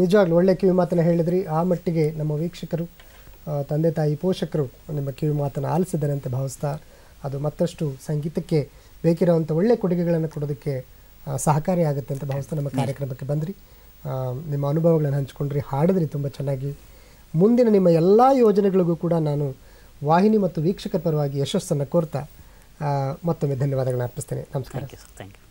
ನಿಜವಾಗ್ಲು ಒಳ್ಳೆ ಕಿವಿ ಮಾತನ್ನು ಹೇಳಿದ್ರಿ ಆ ಮಟ್ಟಿಗೆ ನಮ್ಮ ವೀಕ್ಷಕರು ತಂದೆ ತಾಯಿ ಪೋಷಕರು ನಿಮ್ಮ ಕಿವಿ ಮಾತನ್ನು ಆಲಿಸಿದ್ದಾರೆ ಅಂತ ಭಾವಿಸ್ತಾ ಅದು ಮತ್ತಷ್ಟು ಸಂಗೀತಕ್ಕೆ ಬೇಕಿರುವಂಥ ಒಳ್ಳೆ ಕೊಡುಗೆಗಳನ್ನು ಕೊಡೋದಕ್ಕೆ ಸಹಕಾರಿಯಾಗುತ್ತೆ ಅಂತ ಭಾವಿಸ್ತಾ ನಮ್ಮ ಕಾರ್ಯಕ್ರಮಕ್ಕೆ ಬಂದ್ರಿ ನಿಮ್ಮ ಅನುಭವಗಳನ್ನು ಹಂಚ್ಕೊಂಡ್ರಿ ಹಾಡಿದ್ರಿ ತುಂಬ ಚೆನ್ನಾಗಿ ಮುಂದಿನ ನಿಮ್ಮ ಎಲ್ಲ ಯೋಜನೆಗಳಿಗೂ ಕೂಡ ನಾನು ವಾಹಿನಿ ಮತ್ತು ವೀಕ್ಷಕರ ಪರವಾಗಿ ಯಶಸ್ಸನ್ನು ಕೋರ್ತಾ ಮತ್ತೊಮ್ಮೆ ಧನ್ಯವಾದಗಳನ್ನು ಅರ್ಪಿಸ್ತೇನೆ ನಮಸ್ಕಾರ ಥ್ಯಾಂಕ್ ಯು